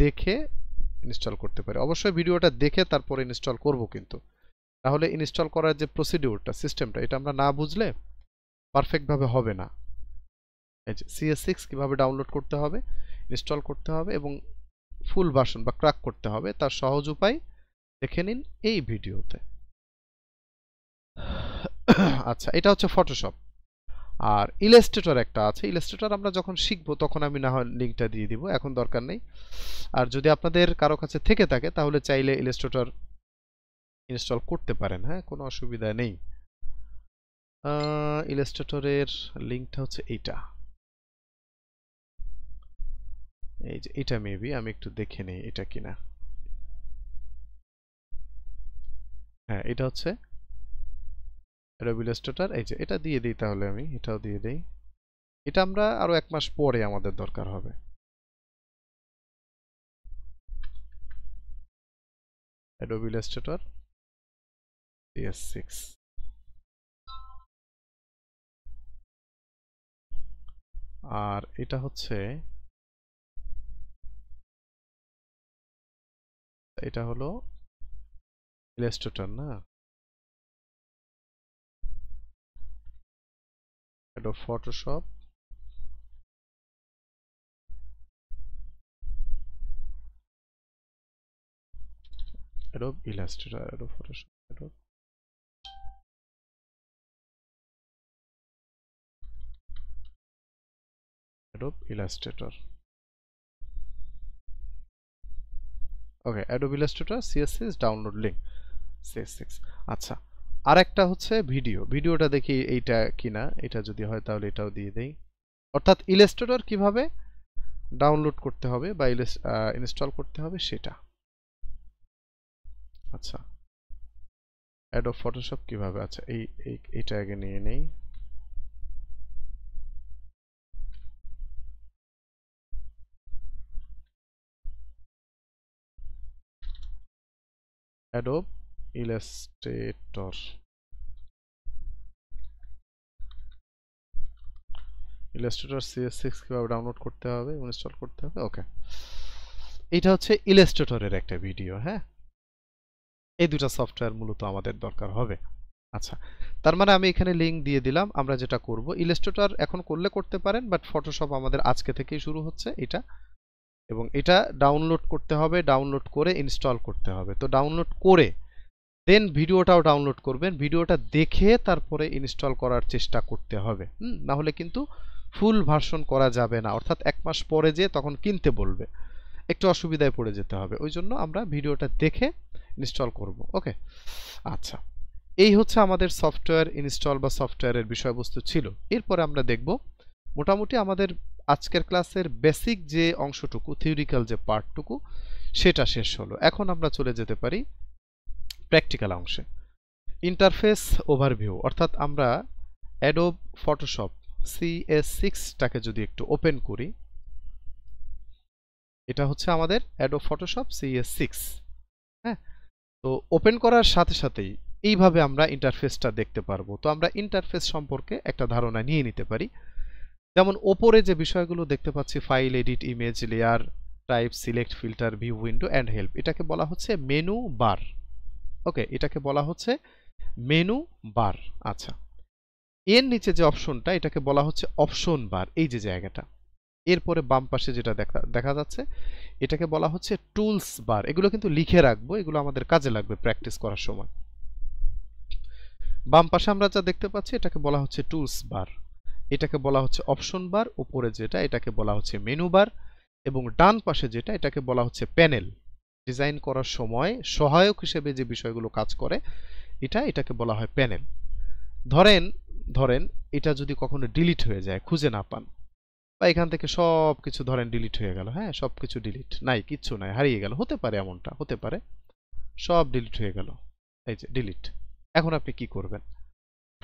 দেখে ইনস্টল করতে পারি অবশ্যই ভিডিওটা দেখে তারপরে ইনস্টল করব কিন্তু তাহলে ইনস্টল করার যে প্রসিডিউরটা সিস্টেমটা এটা আমরা না বুঝলে পারফেক্টভাবে হবে না এই যে সিএস সিক্স কীভাবে ডাউনলোড করতে হবে ইনস্টল করতে হবে এবং ফুল ভার্সন বা ক্র্যাক করতে হবে তার সহজ উপায় দেখে নিন এই ভিডিওতে আচ্ছা এটা হচ্ছে ফটোশপ আর ইলাস্ট্রেটর একটা আছে ইলাস্ট্রেটর আমরা যখন শিখবো তখন আমি না হয় লিঙ্কটা দিয়ে দিব এখন দরকার নেই আর যদি আপনাদের কারো কাছে থেকে থাকে তাহলে চাইলে ইলাস্ট্রেটর ইনস্টল করতে পারেন হ্যাঁ কোনো অসুবিধা নেই ইলাস্ট্রেটরের লিঙ্কটা হচ্ছে এইটা এই যে এটা মেবি আমি একটু দেখে নেই এটা কিনা হ্যাঁ এটা হচ্ছে রেগুলেস্টোটার এই যে এটা দিয়ে দিই তাহলে আমি এটাও দিয়ে দিই এটা আমরা আরো এক মাস পরে আমাদের দরকার হবে Adobe Illustrator আর এটা হচ্ছে এটা হলো ইলাস্ট্রেটর না এটা Photoshop Adobe Illustrator, Adobe Photoshop, Adobe. Adobe Illustrator. Okay Adobe Illustrator CSS download link CS six আচ্ছা আর একটা হচ্ছে ভিডিও ভিডিওটা দেখি এইটা কিনা এটা যদি হয় তাহলে এটাও দিয়ে দেই অর্থাৎ ইলাস্ট্রেটর কিভাবে ডাউনলোড করতে হবে বা ইনস্টল করতে হবে সেটা আচ্ছা অ্যাডোব ফটোশপ কিভাবে আচ্ছা এই এইটা আগে নিয়ে নেই adobe illustrator Illustrator CS six download করতে হবে ইনস্টল করতে হবে ওকে এটা হচ্ছে ইলাস্ট্রেটরের একটা ভিডিও হ্যাঁ এই দুটো সফটওয়্যার মূলত আমাদের দরকার হবে আচ্ছা তার মানে আমি এখানে লিঙ্ক দিয়ে দিলাম আমরা যেটা করব ইলাস্ট্রেটর এখন করলে করতে পারেন বাট ফটোশপ আমাদের আজকে থেকেই শুরু হচ্ছে এটা এবং এটা ডাউনলোড করতে হবে ডাউনলোড করে ইনস্টল করতে হবে তো ডাউনলোড করে দেন ভিডিওটাও ডাউনলোড করবেন ভিডিওটা দেখে তারপরে ইনস্টল করার চেষ্টা করতে হবে না হলে কিন্তু ফুল ভার্সন করা যাবে না অর্থাৎ এক মাস পরে যে তখন কিনতে বলবে একটু অসুবিধায় পড়ে যেতে হবে ওই জন্য আমরা ভিডিওটা দেখে ইনস্টল করব ওকে আচ্ছা এই হচ্ছে আমাদের সফটওয়্যার ইনস্টল বা সফটওয়্যারের বিষয়বস্তু ছিল এরপরে আমরা দেখব মোটামুটি আমাদের আজকের ক্লাসের বেসিক যে অংশটুকু থিওরিক্যাল যে পার্টটুকু সেটা শেষ হলো এখন আমরা চলে যেতে পারি প্র্যাকটিক্যাল অংশে ইন্টারফেস ওভারভিউ অর্থাৎ আমরা অ্যাডোব ফটোশপ এস সিক্সটাকে যদি একটু ওপেন করি এটা হচ্ছে আমাদের অ্যাডোব ফটোশপ এস সিক্স হ্যাঁ তো ওপেন করার সাথে সাথেই এইভাবে আমরা ইন্টারফেসটা দেখতে পারবো তো আমরা ইন্টারফেস সম্পর্কে একটা ধারণা নিয়ে নিতে পারি যেমন ওপরে যে বিষয়গুলো দেখতে পাচ্ছি file edit image layer type select filter view window and help এটাকে বলা হচ্ছে মেনু বার ওকে এটাকে বলা হচ্ছে মেনু বার আচ্ছা এর নিচে যে অপশনটা এটাকে বলা হচ্ছে অপশন বার এই যে জায়গাটা এরপরে বাম পাশে যেটা দেখা দেখা যাচ্ছে এটাকে বলা হচ্ছে টুলস বার এগুলো কিন্তু লিখে রাখবো এগুলো আমাদের কাজে লাগবে প্র্যাকটিস করার সময় বাম পাশে আমরা যা দেখতে পাচ্ছি এটাকে বলা হচ্ছে টুলস বার এটাকে বলা হচ্ছে অপশন বার উপরে যেটা এটাকে বলা হচ্ছে মেনু বার এবং ডান পাশে যেটা এটাকে বলা হচ্ছে প্যানেল ডিজাইন করার সময় সহায়ক হিসেবে যে বিষয়গুলো কাজ করে এটা এটাকে বলা হয় প্যানেল ধরেন ধরেন এটা যদি কখনো ডিলিট হয়ে যায় খুঁজে না পান বা এখান থেকে সব কিছু ধরেন ডিলিট হয়ে গেল হ্যাঁ সব কিছু ডিলিট নাই কিচ্ছু নাই হারিয়ে গেল হতে পারে এমনটা হতে পারে সব ডিলিট হয়ে গেল এই যে ডিলিট এখন আপনি কি করবেন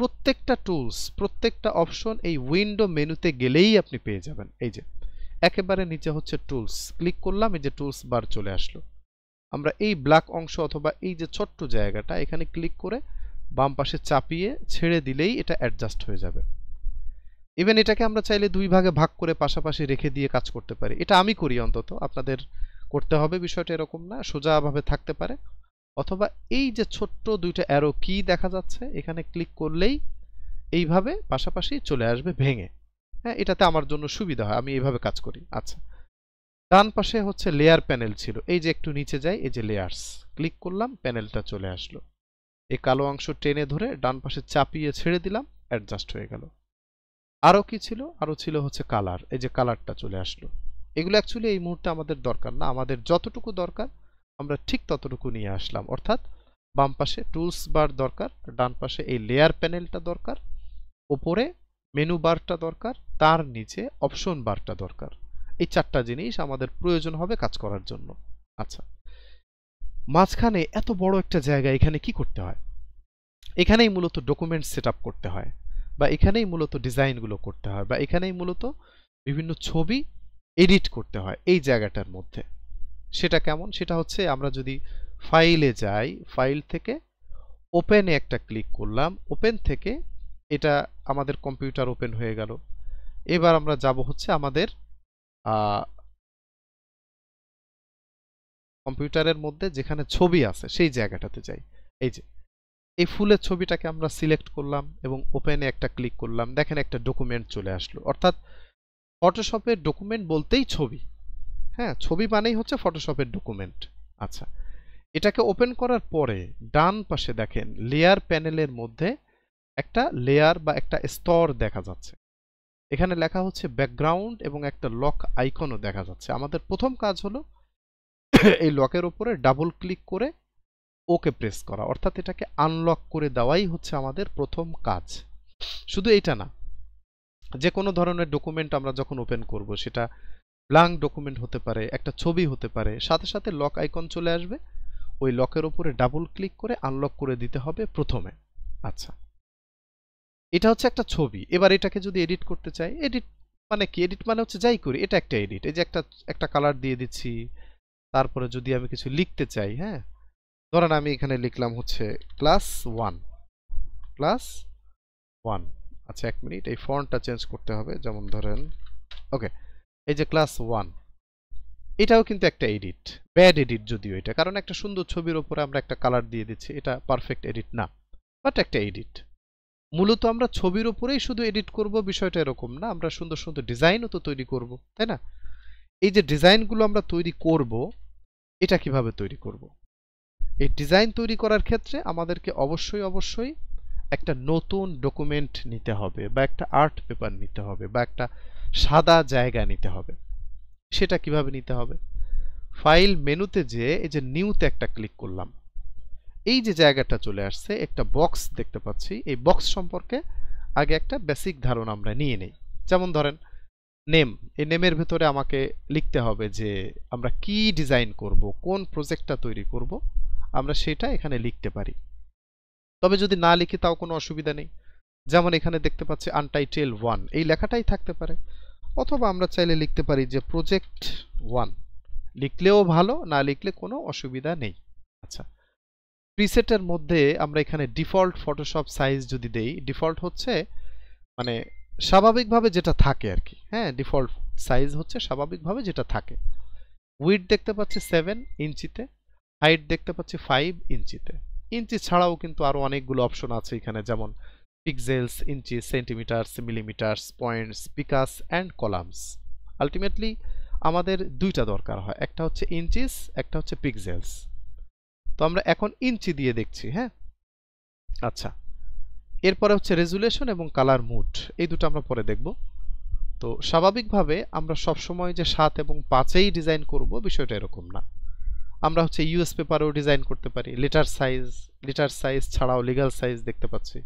প্রত্যেকটা টুলস প্রত্যেকটা অপশন এই উইন্ডো মেনুতে গেলেই আপনি পেয়ে যাবেন এই যে একেবারে নিচে হচ্ছে টুলস ক্লিক করলাম এই যে টুলস বার চলে আসলো আমরা এই ব্ল্যাক অংশ অথবা এই যে ছোট্ট জায়গাটা এখানে ক্লিক করে বাম পাশে চাপিয়ে ছেড়ে দিলেই এটা অ্যাডজাস্ট হয়ে যাবে ইভেন এটাকে আমরা চাইলে দুই ভাগে ভাগ করে পাশাপাশি রেখে দিয়ে কাজ করতে পারি এটা আমি করি অন্তত আপনাদের করতে হবে বিষয়টা এরকম না সোজাভাবে থাকতে পারে অথবা এই যে ছোট্ট দুইটা অ্যারো কি দেখা যাচ্ছে এখানে ক্লিক করলেই এইভাবে পাশাপাশি চলে আসবে ভেঙে হ্যাঁ এটাতে আমার জন্য সুবিধা হয় আমি এইভাবে কাজ করি আচ্ছা ডান পাশে হচ্ছে লেয়ার প্যানেল ছিল এই যে একটু নিচে যাই এই যে লেয়ার্স ক্লিক করলাম প্যানেলটা চলে আসলো এই কালো অংশ টেনে ধরে ডান পাশে চাপিয়ে ছেড়ে দিলাম অ্যাডজাস্ট হয়ে গেল আরও কি ছিল আরও ছিল হচ্ছে কালার এই যে কালারটা চলে আসলো এগুলো অ্যাকচুয়ালি এই মুহূর্তে আমাদের দরকার না আমাদের যতটুকু দরকার আমরা ঠিক ততটুকু নিয়ে আসলাম অর্থাৎ বাম পাশে টুলস বার দরকার ডান পাশে এই লেয়ার প্যানেলটা দরকার ওপরে মেনু বারটা দরকার তার নিচে অপশন বারটা দরকার এই চারটা জিনিস আমাদের প্রয়োজন হবে কাজ করার জন্য আচ্ছা মাঝখানে এত বড় একটা জায়গা এখানে কি করতে হয় এখানেই মূলত ডকুমেন্ট সেট করতে হয় বা এখানেই মূলত ডিজাইনগুলো করতে হয় বা এখানেই মূলত বিভিন্ন ছবি এডিট করতে হয় এই জায়গাটার মধ্যে সেটা কেমন সেটা হচ্ছে আমরা যদি ফাইলে যাই ফাইল থেকে ওপেনে একটা ক্লিক করলাম ওপেন থেকে এটা আমাদের কম্পিউটার ওপেন হয়ে গেল এবার আমরা যাব হচ্ছে আমাদের কম্পিউটারের মধ্যে যেখানে ছবি আছে সেই জায়গাটাতে যাই এই যে এই ফুলের ছবিটাকে আমরা সিলেক্ট করলাম এবং ওপেনে একটা ক্লিক করলাম দেখেন একটা ডকুমেন্ট চলে আসলো অর্থাৎ ফটোশপের ডকুমেন্ট বলতেই ছবি হ্যাঁ ছবি মানেই হচ্ছে ফটোশপের ডকুমেন্ট আচ্ছা এটাকে ওপেন করার পরে ডান পাশে দেখেন লেয়ার প্যানেলের মধ্যে একটা লেয়ার বা একটা স্তর দেখা যাচ্ছে এখানে লেখা হচ্ছে ব্যাকগ্রাউন্ড এবং একটা লক আইকনও দেখা যাচ্ছে আমাদের প্রথম কাজ হলো এই লকের ওপরে ডাবল ক্লিক করে ওকে প্রেস করা অর্থাৎ এটাকে আনলক করে দেওয়াই হচ্ছে আমাদের প্রথম কাজ শুধু এইটা না যে কোনো ধরনের ডকুমেন্ট আমরা যখন ওপেন করব সেটা ব্লাঙ্ক ডকুমেন্ট হতে পারে একটা ছবি হতে পারে সাথে সাথে লক আইকন চলে আসবে ওই লকের ওপরে ডাবল ক্লিক করে আনলক করে দিতে হবে প্রথমে আচ্ছা এটা হচ্ছে একটা ছবি এবার এটাকে যদি এডিট করতে চাই এডিট মানে কি এডিট মানে হচ্ছে যাই করি এটা একটা এডিট এই যে একটা একটা কালার দিয়ে দিচ্ছি তারপরে যদি আমি কিছু লিখতে চাই হ্যাঁ ধরেন আমি এখানে লিখলাম হচ্ছে ক্লাস ওয়ান ক্লাস ওয়ান আচ্ছা এক মিনিট এই ফন্টটা চেঞ্জ করতে হবে যেমন ধরেন ওকে এই যে ক্লাস ওয়ান এটাও কিন্তু একটা এডিট ব্যাড এডিট যদিও এটা কারণ একটা সুন্দর ছবির ওপরে আমরা একটা কালার দিয়ে দিচ্ছি এটা পারফেক্ট এডিট না বাট একটা এডিট মূলত আমরা ছবির ওপরেই শুধু এডিট করব বিষয়টা এরকম না আমরা সুন্দর সুন্দর ডিজাইনও তো তৈরি করব তাই না এই যে ডিজাইনগুলো আমরা তৈরি করব এটা কিভাবে তৈরি করব এই ডিজাইন তৈরি করার ক্ষেত্রে আমাদেরকে অবশ্যই অবশ্যই একটা নতুন ডকুমেন্ট নিতে হবে বা একটা আর্ট পেপার নিতে হবে বা একটা সাদা জায়গা নিতে হবে সেটা কিভাবে নিতে হবে ফাইল মেনুতে যে এই যে নিউতে একটা ক্লিক করলাম এই যে জায়গাটা চলে আসছে একটা বক্স দেখতে পাচ্ছি এই বক্স সম্পর্কে আগে একটা বেসিক ধারণা আমরা নিয়ে নেই যেমন ধরেন নেম এই নেমের ভেতরে আমাকে লিখতে হবে যে আমরা কি ডিজাইন করব কোন প্রজেক্টটা তৈরি করব আমরা সেটা এখানে লিখতে পারি তবে যদি না লিখি তাও কোনো অসুবিধা নেই যেমন এখানে দেখতে পাচ্ছি আনটাইটেল ওয়ান এই লেখাটাই থাকতে পারে অথবা আমরা চাইলে লিখতে পারি যে প্রজেক্ট ওয়ান লিখলেও ভালো না লিখলে কোনো অসুবিধা নেই আচ্ছা প্রিসেটের মধ্যে আমরা এখানে ডিফল্ট ফটোশপ সাইজ যদি দেই ডিফল্ট হচ্ছে মানে স্বাভাবিকভাবে যেটা থাকে আর কি হ্যাঁ ডিফল্ট সাইজ হচ্ছে স্বাভাবিকভাবে যেটা থাকে উইড দেখতে পাচ্ছি সেভেন ইঞ্চিতে হাইট দেখতে পাচ্ছি ফাইভ ইঞ্চিতে ইঞ্চি ছাড়াও কিন্তু আরও অনেকগুলো অপশন আছে এখানে যেমন pixels, inches, centimeters, millimeters, points, picas and columns. Ultimately আমাদের দুইটা দরকার হয় একটা হচ্ছে ইঞ্চিস একটা হচ্ছে পিকজেলস তো আমরা এখন ইঞ্চি দিয়ে দেখছি হ্যাঁ আচ্ছা এরপরে হচ্ছে রেজুলেশন এবং কালার মুড এই দুটো আমরা পরে দেখব তো স্বাভাবিকভাবে আমরা সবসময় যে সাত এবং পাঁচেই ডিজাইন করব বিষয়টা এরকম না আমরা হচ্ছে ইউএস পেপারেও ডিজাইন করতে পারি লেটার সাইজ লেটার সাইজ ছাড়াও লিগাল সাইজ দেখতে পাচ্ছি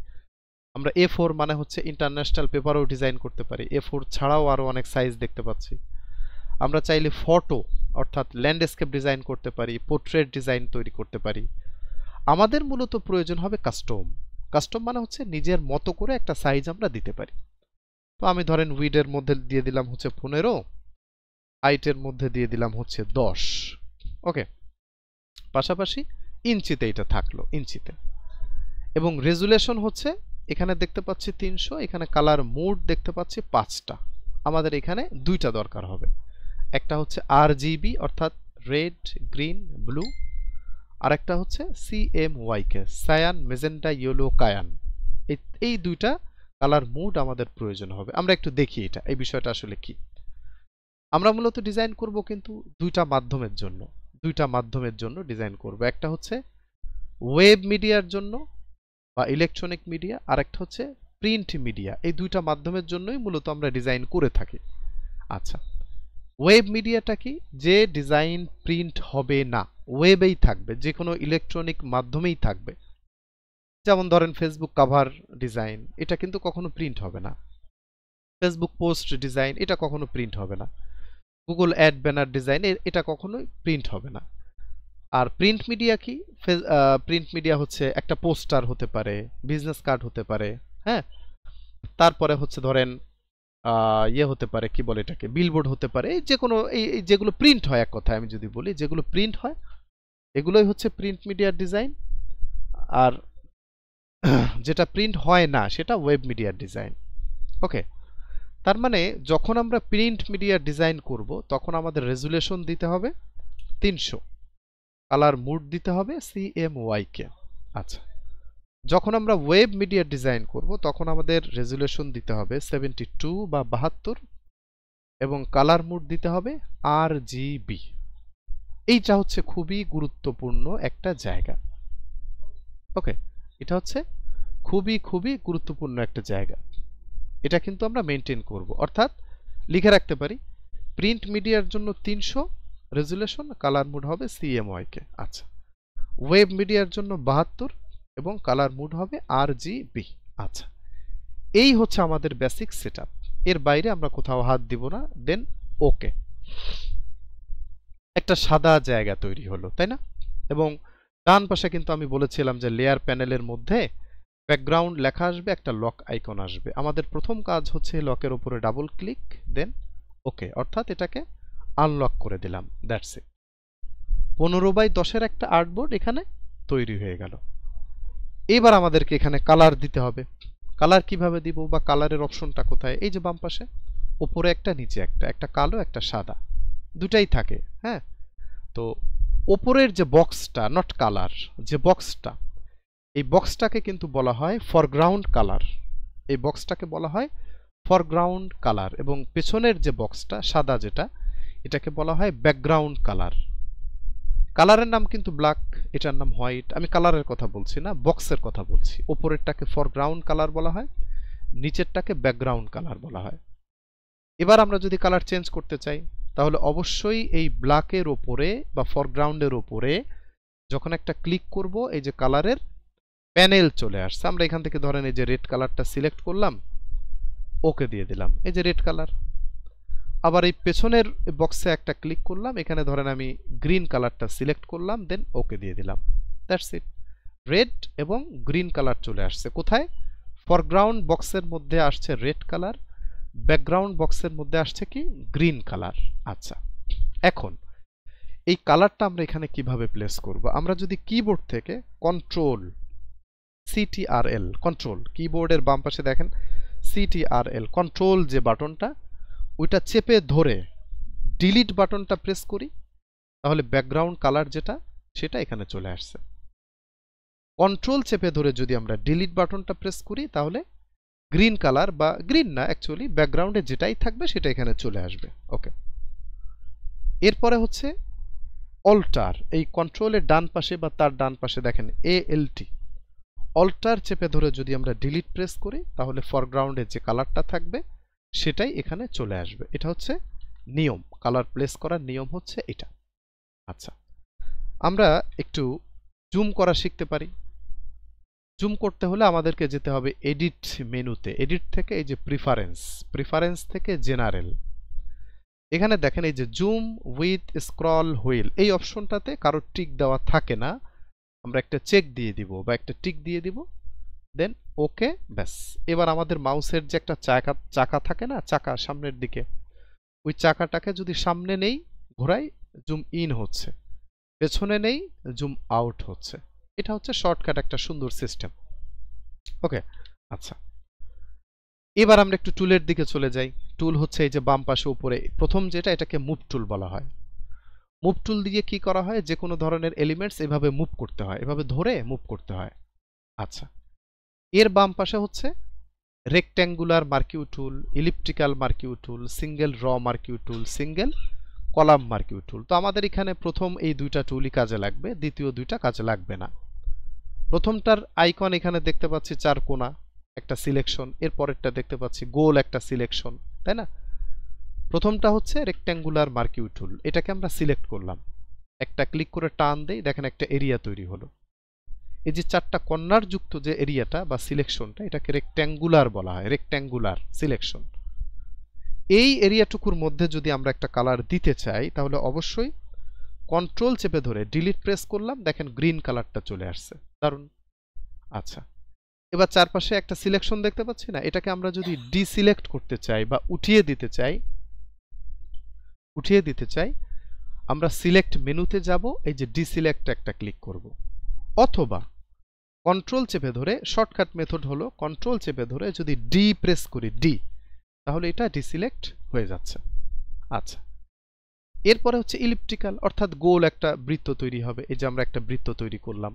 আমরা এ ফোর মানে হচ্ছে ইন্টারন্যাশনাল পেপারও ডিজাইন করতে পারি এ ফোর ছাড়াও আরও অনেক সাইজ দেখতে পাচ্ছি আমরা চাইলে ফটো অর্থাৎ ল্যান্ডস্কেপ ডিজাইন করতে পারি পোর্ট্রেট ডিজাইন তৈরি করতে পারি আমাদের মূলত প্রয়োজন হবে কাস্টম কাস্টম মানে হচ্ছে নিজের মতো করে একটা সাইজ আমরা দিতে পারি তো আমি ধরেন উইডের মধ্যে দিয়ে দিলাম হচ্ছে পনেরো হাইটের মধ্যে দিয়ে দিলাম হচ্ছে দশ ওকে পাশাপাশি ইঞ্চিতে এটা থাকলো ইঞ্চিতে এবং রেজুলেশন হচ্ছে এখানে দেখতে পাচ্ছি তিনশো এখানে কালার মোড দেখতে পাচ্ছি পাঁচটা আমাদের এখানে দুইটা দরকার হবে একটা হচ্ছে আর জিবি অর্থাৎ রেড গ্রিন ব্লু আর একটা হচ্ছে C M CMYK cyan magenta yellow cyan এই দুইটা কালার মুড আমাদের প্রয়োজন হবে আমরা একটু দেখি এটা এই বিষয়টা আসলে কি আমরা মূলত ডিজাইন করব কিন্তু দুইটা মাধ্যমের জন্য দুইটা মাধ্যমের জন্য ডিজাইন করব একটা হচ্ছে ওয়েব মিডিয়ার জন্য বা ইলেকট্রনিক মিডিয়া আর একটা হচ্ছে প্রিন্ট মিডিয়া এই দুইটা মাধ্যমের জন্যই মূলত আমরা ডিজাইন করে থাকি আচ্ছা ওয়েব মিডিয়াটা কি যে ডিজাইন প্রিন্ট হবে না ওয়েবেই থাকবে যে কোনো ইলেকট্রনিক মাধ্যমেই থাকবে যেমন ধরেন ফেসবুক কাভার ডিজাইন এটা কিন্তু কখনো প্রিন্ট হবে না ফেসবুক পোস্ট ডিজাইন এটা কখনো প্রিন্ট হবে না গুগল অ্যাড ব্যানার ডিজাইন এটা কখনোই প্রিন্ট হবে না আর প্রিন্ট মিডিয়া কি প্রিন্ট মিডিয়া হচ্ছে একটা পোস্টার হতে পারে বিজনেস কার্ড হতে পারে হ্যাঁ তারপরে হচ্ছে ধরেন ইয়ে হতে পারে কি বলে এটাকে বিলবোর্ড হতে পারে যে কোনো এই যেগুলো প্রিন্ট হয় এক কথায় আমি যদি বলি যেগুলো প্রিন্ট হয় এগুলোই হচ্ছে প্রিন্ট মিডিয়ার ডিজাইন আর যেটা প্রিন্ট হয় না সেটা ওয়েব মিডিয়ার ডিজাইন ওকে তার মানে যখন আমরা প্রিন্ট মিডিয়া ডিজাইন করব তখন আমাদের রেজুলেশন দিতে হবে তিনশো কালার মুড দিতে হবে সি এম ওয়াইকে আচ্ছা যখন আমরা ওয়েব মিডিয়া ডিজাইন করব তখন আমাদের রেজুলেশন দিতে হবে সেভেন্টি টু বা বাহাত্তর এবং কালার মুড দিতে হবে আর জিবি এইটা হচ্ছে খুবই গুরুত্বপূর্ণ একটা জায়গা ওকে এটা হচ্ছে খুবই খুবই গুরুত্বপূর্ণ একটা জায়গা এটা কিন্তু আমরা মেনটেন করব অর্থাৎ লিখে রাখতে পারি প্রিন্ট মিডিয়ার জন্য তিনশো রেজুলেশন কালার মুড হবে সিএমওয়াইকে আচ্ছা ওয়েব মিডিয়ার জন্য বাহাত্তর এবং কালার মুড হবে আর আচ্ছা এই হচ্ছে আমাদের বেসিক সেট এর বাইরে আমরা কোথাও হাত দিব না দেন ওকে একটা সাদা জায়গা তৈরি হলো তাই না এবং ডান পাশে কিন্তু আমি বলেছিলাম যে লেয়ার প্যানেলের মধ্যে ব্যাকগ্রাউন্ড লেখা আসবে একটা লক আইকন আসবে আমাদের প্রথম কাজ হচ্ছে লকের উপরে ডাবল ক্লিক দেন ওকে অর্থাৎ এটাকে আনলক করে দিলাম দ্যাটস ইট পনেরো বাই দশের একটা আর্টবোর্ড এখানে তৈরি হয়ে গেল এবার আমাদেরকে এখানে কালার দিতে হবে কালার কিভাবে দিব বা কালারের অপশনটা কোথায় এই যে বাম পাশে ওপরে একটা নিচে একটা একটা কালো একটা সাদা দুটাই থাকে হ্যাঁ তো ওপরের যে বক্সটা নট কালার যে বক্সটা এই বক্সটাকে কিন্তু বলা হয় ফরগ্রাউন্ড কালার এই বক্সটাকে বলা হয় ফরগ্রাউন্ড কালার এবং পেছনের যে বক্সটা সাদা যেটা এটাকে বলা হয় ব্যাকগ্রাউন্ড কালার কালারের নাম কিন্তু ব্ল্যাক এটার নাম হোয়াইট আমি কালারের কথা বলছি না বক্সের কথা বলছি ওপরেরটাকে ফরগ্রাউন্ড কালার বলা হয় নিচেরটাকে ব্যাকগ্রাউন্ড কালার বলা হয় এবার আমরা যদি কালার চেঞ্জ করতে চাই তাহলে অবশ্যই এই ব্ল্যাকের ওপরে বা ফরগ্রাউন্ডের ওপরে যখন একটা ক্লিক করব এই যে কালারের প্যানেল চলে আসছে আমরা এখান থেকে ধরেন এই যে রেড কালারটা সিলেক্ট করলাম ওকে দিয়ে দিলাম এই যে রেড কালার আবার এই পেছনের বক্সে একটা ক্লিক করলাম এখানে ধরেন আমি গ্রিন কালারটা সিলেক্ট করলাম দেন ওকে দিয়ে দিলাম দ্যাটস ইট রেড এবং গ্রিন কালার চলে আসছে কোথায় ফরগ্রাউন্ড বক্সের মধ্যে আসছে রেড কালার ব্যাকগ্রাউন্ড বক্সের মধ্যে আসছে কি গ্রিন কালার আচ্ছা এখন এই কালারটা আমরা এখানে কিভাবে প্লেস করব আমরা যদি কিবোর্ড থেকে কন্ট্রোল সিটিআরএল কন্ট্রোল কিবোর্ডের বাম পাশে দেখেন সিটিআরএল কন্ট্রোল যে বাটনটা ওইটা চেপে ধরে ডিলিট বাটনটা প্রেস করি তাহলে ব্যাকগ্রাউন্ড কালার যেটা সেটা এখানে চলে আসছে কন্ট্রোল চেপে ধরে যদি আমরা ডিলিট বাটনটা প্রেস করি তাহলে গ্রিন কালার বা গ্রিন না অ্যাকচুয়ালি ব্যাকগ্রাউন্ডে যেটাই থাকবে সেটা এখানে চলে আসবে ওকে এরপরে হচ্ছে অল্টার এই কন্ট্রোলের ডান পাশে বা তার ডান পাশে দেখেন এ টি অল্টার চেপে ধরে যদি আমরা ডিলিট প্রেস করি তাহলে ফরগ্রাউন্ডের যে কালারটা থাকবে সেটাই এখানে চলে আসবে এটা হচ্ছে নিয়ম কালার প্লেস করার নিয়ম হচ্ছে এটা আচ্ছা আমরা একটু জুম করা শিখতে পারি জুম করতে হলে আমাদেরকে যেতে হবে এডিট মেনুতে এডিট থেকে এই যে প্রিফারেন্স প্রিফারেন্স থেকে জেনারেল এখানে দেখেন এই যে জুম উইথ স্ক্রল হুইল এই অপশনটাতে কারোর টিক দেওয়া থাকে না আমরা একটা চেক দিয়ে দিব বা একটা টিক দিয়ে দিব দেন ওকে ব্যাস এবার আমাদের মাউসের যে একটা চাকা চাকা থাকে না চাকা সামনের দিকে ওই চাকাটাকে যদি সামনে নেই ঘোরাই জুম ইন হচ্ছে পেছনে নেই জুম আউট হচ্ছে এটা হচ্ছে শর্টকাট একটা সুন্দর সিস্টেম ওকে আচ্ছা এবার আমরা একটু টুলের দিকে চলে যাই টুল হচ্ছে এই যে বাম পাশে উপরে প্রথম যেটা এটাকে মুভ টুল বলা হয় মুভ টুল দিয়ে কি করা হয় যে কোনো ধরনের এলিমেন্টস এভাবে মুভ করতে হয় এভাবে ধরে মুভ করতে হয় আচ্ছা এর বাম পাশে হচ্ছে রেক্ট্যাঙ্গুলার মার্কিউ টুল মার্কিউটুল মার্কিউ টুল সিঙ্গেল র মার্কিউ টুল সিঙ্গেল কলাম মার্কিউ টুল তো আমাদের এখানে প্রথম এই দুইটা টুলই কাজে লাগবে দ্বিতীয় দুইটা কাজে লাগবে না প্রথমটার আইকন এখানে দেখতে পাচ্ছি চার কোনা একটা সিলেকশন এর পরেরটা দেখতে পাচ্ছি গোল একটা সিলেকশন তাই না প্রথমটা হচ্ছে রেক্ট্যাঙ্গুলার মার্কিউ টুল এটাকে আমরা সিলেক্ট করলাম একটা ক্লিক করে টান দেই দেখেন একটা এরিয়া তৈরি হলো এই যে চারটা কর্নার যুক্ত যে এরিয়াটা বা সিলেকশনটা এটাকে রেক্ট্যাঙ্গুলার বলা হয় রেক্ট্যাঙ্গুলার সিলেকশন এই এরিয়াটুকুর মধ্যে যদি আমরা একটা কালার দিতে চাই তাহলে অবশ্যই কন্ট্রোল চেপে ধরে ডিলিট প্রেস করলাম দেখেন গ্রিন কালারটা চলে আসছে দারুণ আচ্ছা এবার চারপাশে একটা সিলেকশন দেখতে পাচ্ছি না এটাকে আমরা যদি ডিসিলেক্ট করতে চাই বা উঠিয়ে দিতে চাই উঠিয়ে দিতে চাই আমরা সিলেক্ট মেনুতে যাব এই যে ডিসিলেক্ট একটা ক্লিক করব অথবা কন্ট্রোল চেপে ধরে শর্টকাট মেথড হলো কন্ট্রোল চেপে ধরে যদি ডি প্রেস করি ডি তাহলে এটা ডিসিলেক্ট হয়ে যাচ্ছে আচ্ছা এরপরে হচ্ছে ইলিপটিক্যাল অর্থাৎ গোল একটা বৃত্ত তৈরি হবে এই যে আমরা একটা বৃত্ত তৈরি করলাম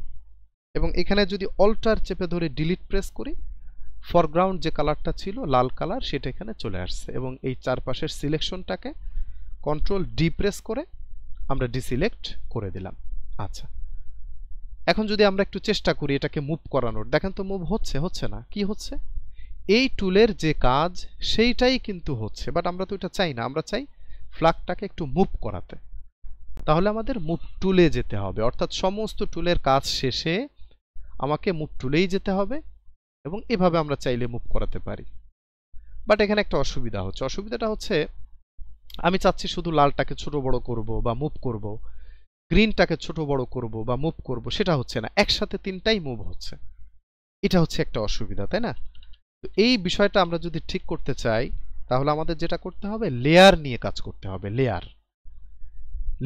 এবং এখানে যদি অল্টার চেপে ধরে ডিলিট প্রেস করি ফরগ্রাউন্ড যে কালারটা ছিল লাল কালার সেটা এখানে চলে আসছে এবং এই চারপাশের সিলেকশনটাকে কন্ট্রোল ডি প্রেস করে আমরা ডিসিলেক্ট করে দিলাম আচ্ছা এখন যদি আমরা একটু চেষ্টা করি এটাকে মুভ করানোর দেখেন তো মুভ হচ্ছে হচ্ছে না কি হচ্ছে এই টুলের যে কাজ সেইটাই কিন্তু হচ্ছে বাট আমরা তো এটা চাই না আমরা চাই ফ্লাগটাকে একটু মুভ করাতে তাহলে আমাদের মুভ টুলে যেতে হবে অর্থাৎ সমস্ত টুলের কাজ শেষে আমাকে মুভ টুলেই যেতে হবে এবং এভাবে আমরা চাইলে মুভ করাতে পারি বাট এখানে একটা অসুবিধা হচ্ছে অসুবিধাটা হচ্ছে আমি চাচ্ছি শুধু লালটাকে ছোট বড় করব বা মুভ করব গ্রিনটাকে ছোট বড় করব বা মুভ করব সেটা হচ্ছে না একসাথে তিনটাই মুভ হচ্ছে এটা হচ্ছে একটা অসুবিধা তাই না তো এই বিষয়টা আমরা যদি ঠিক করতে চাই তাহলে আমাদের যেটা করতে হবে লেয়ার নিয়ে কাজ করতে হবে লেয়ার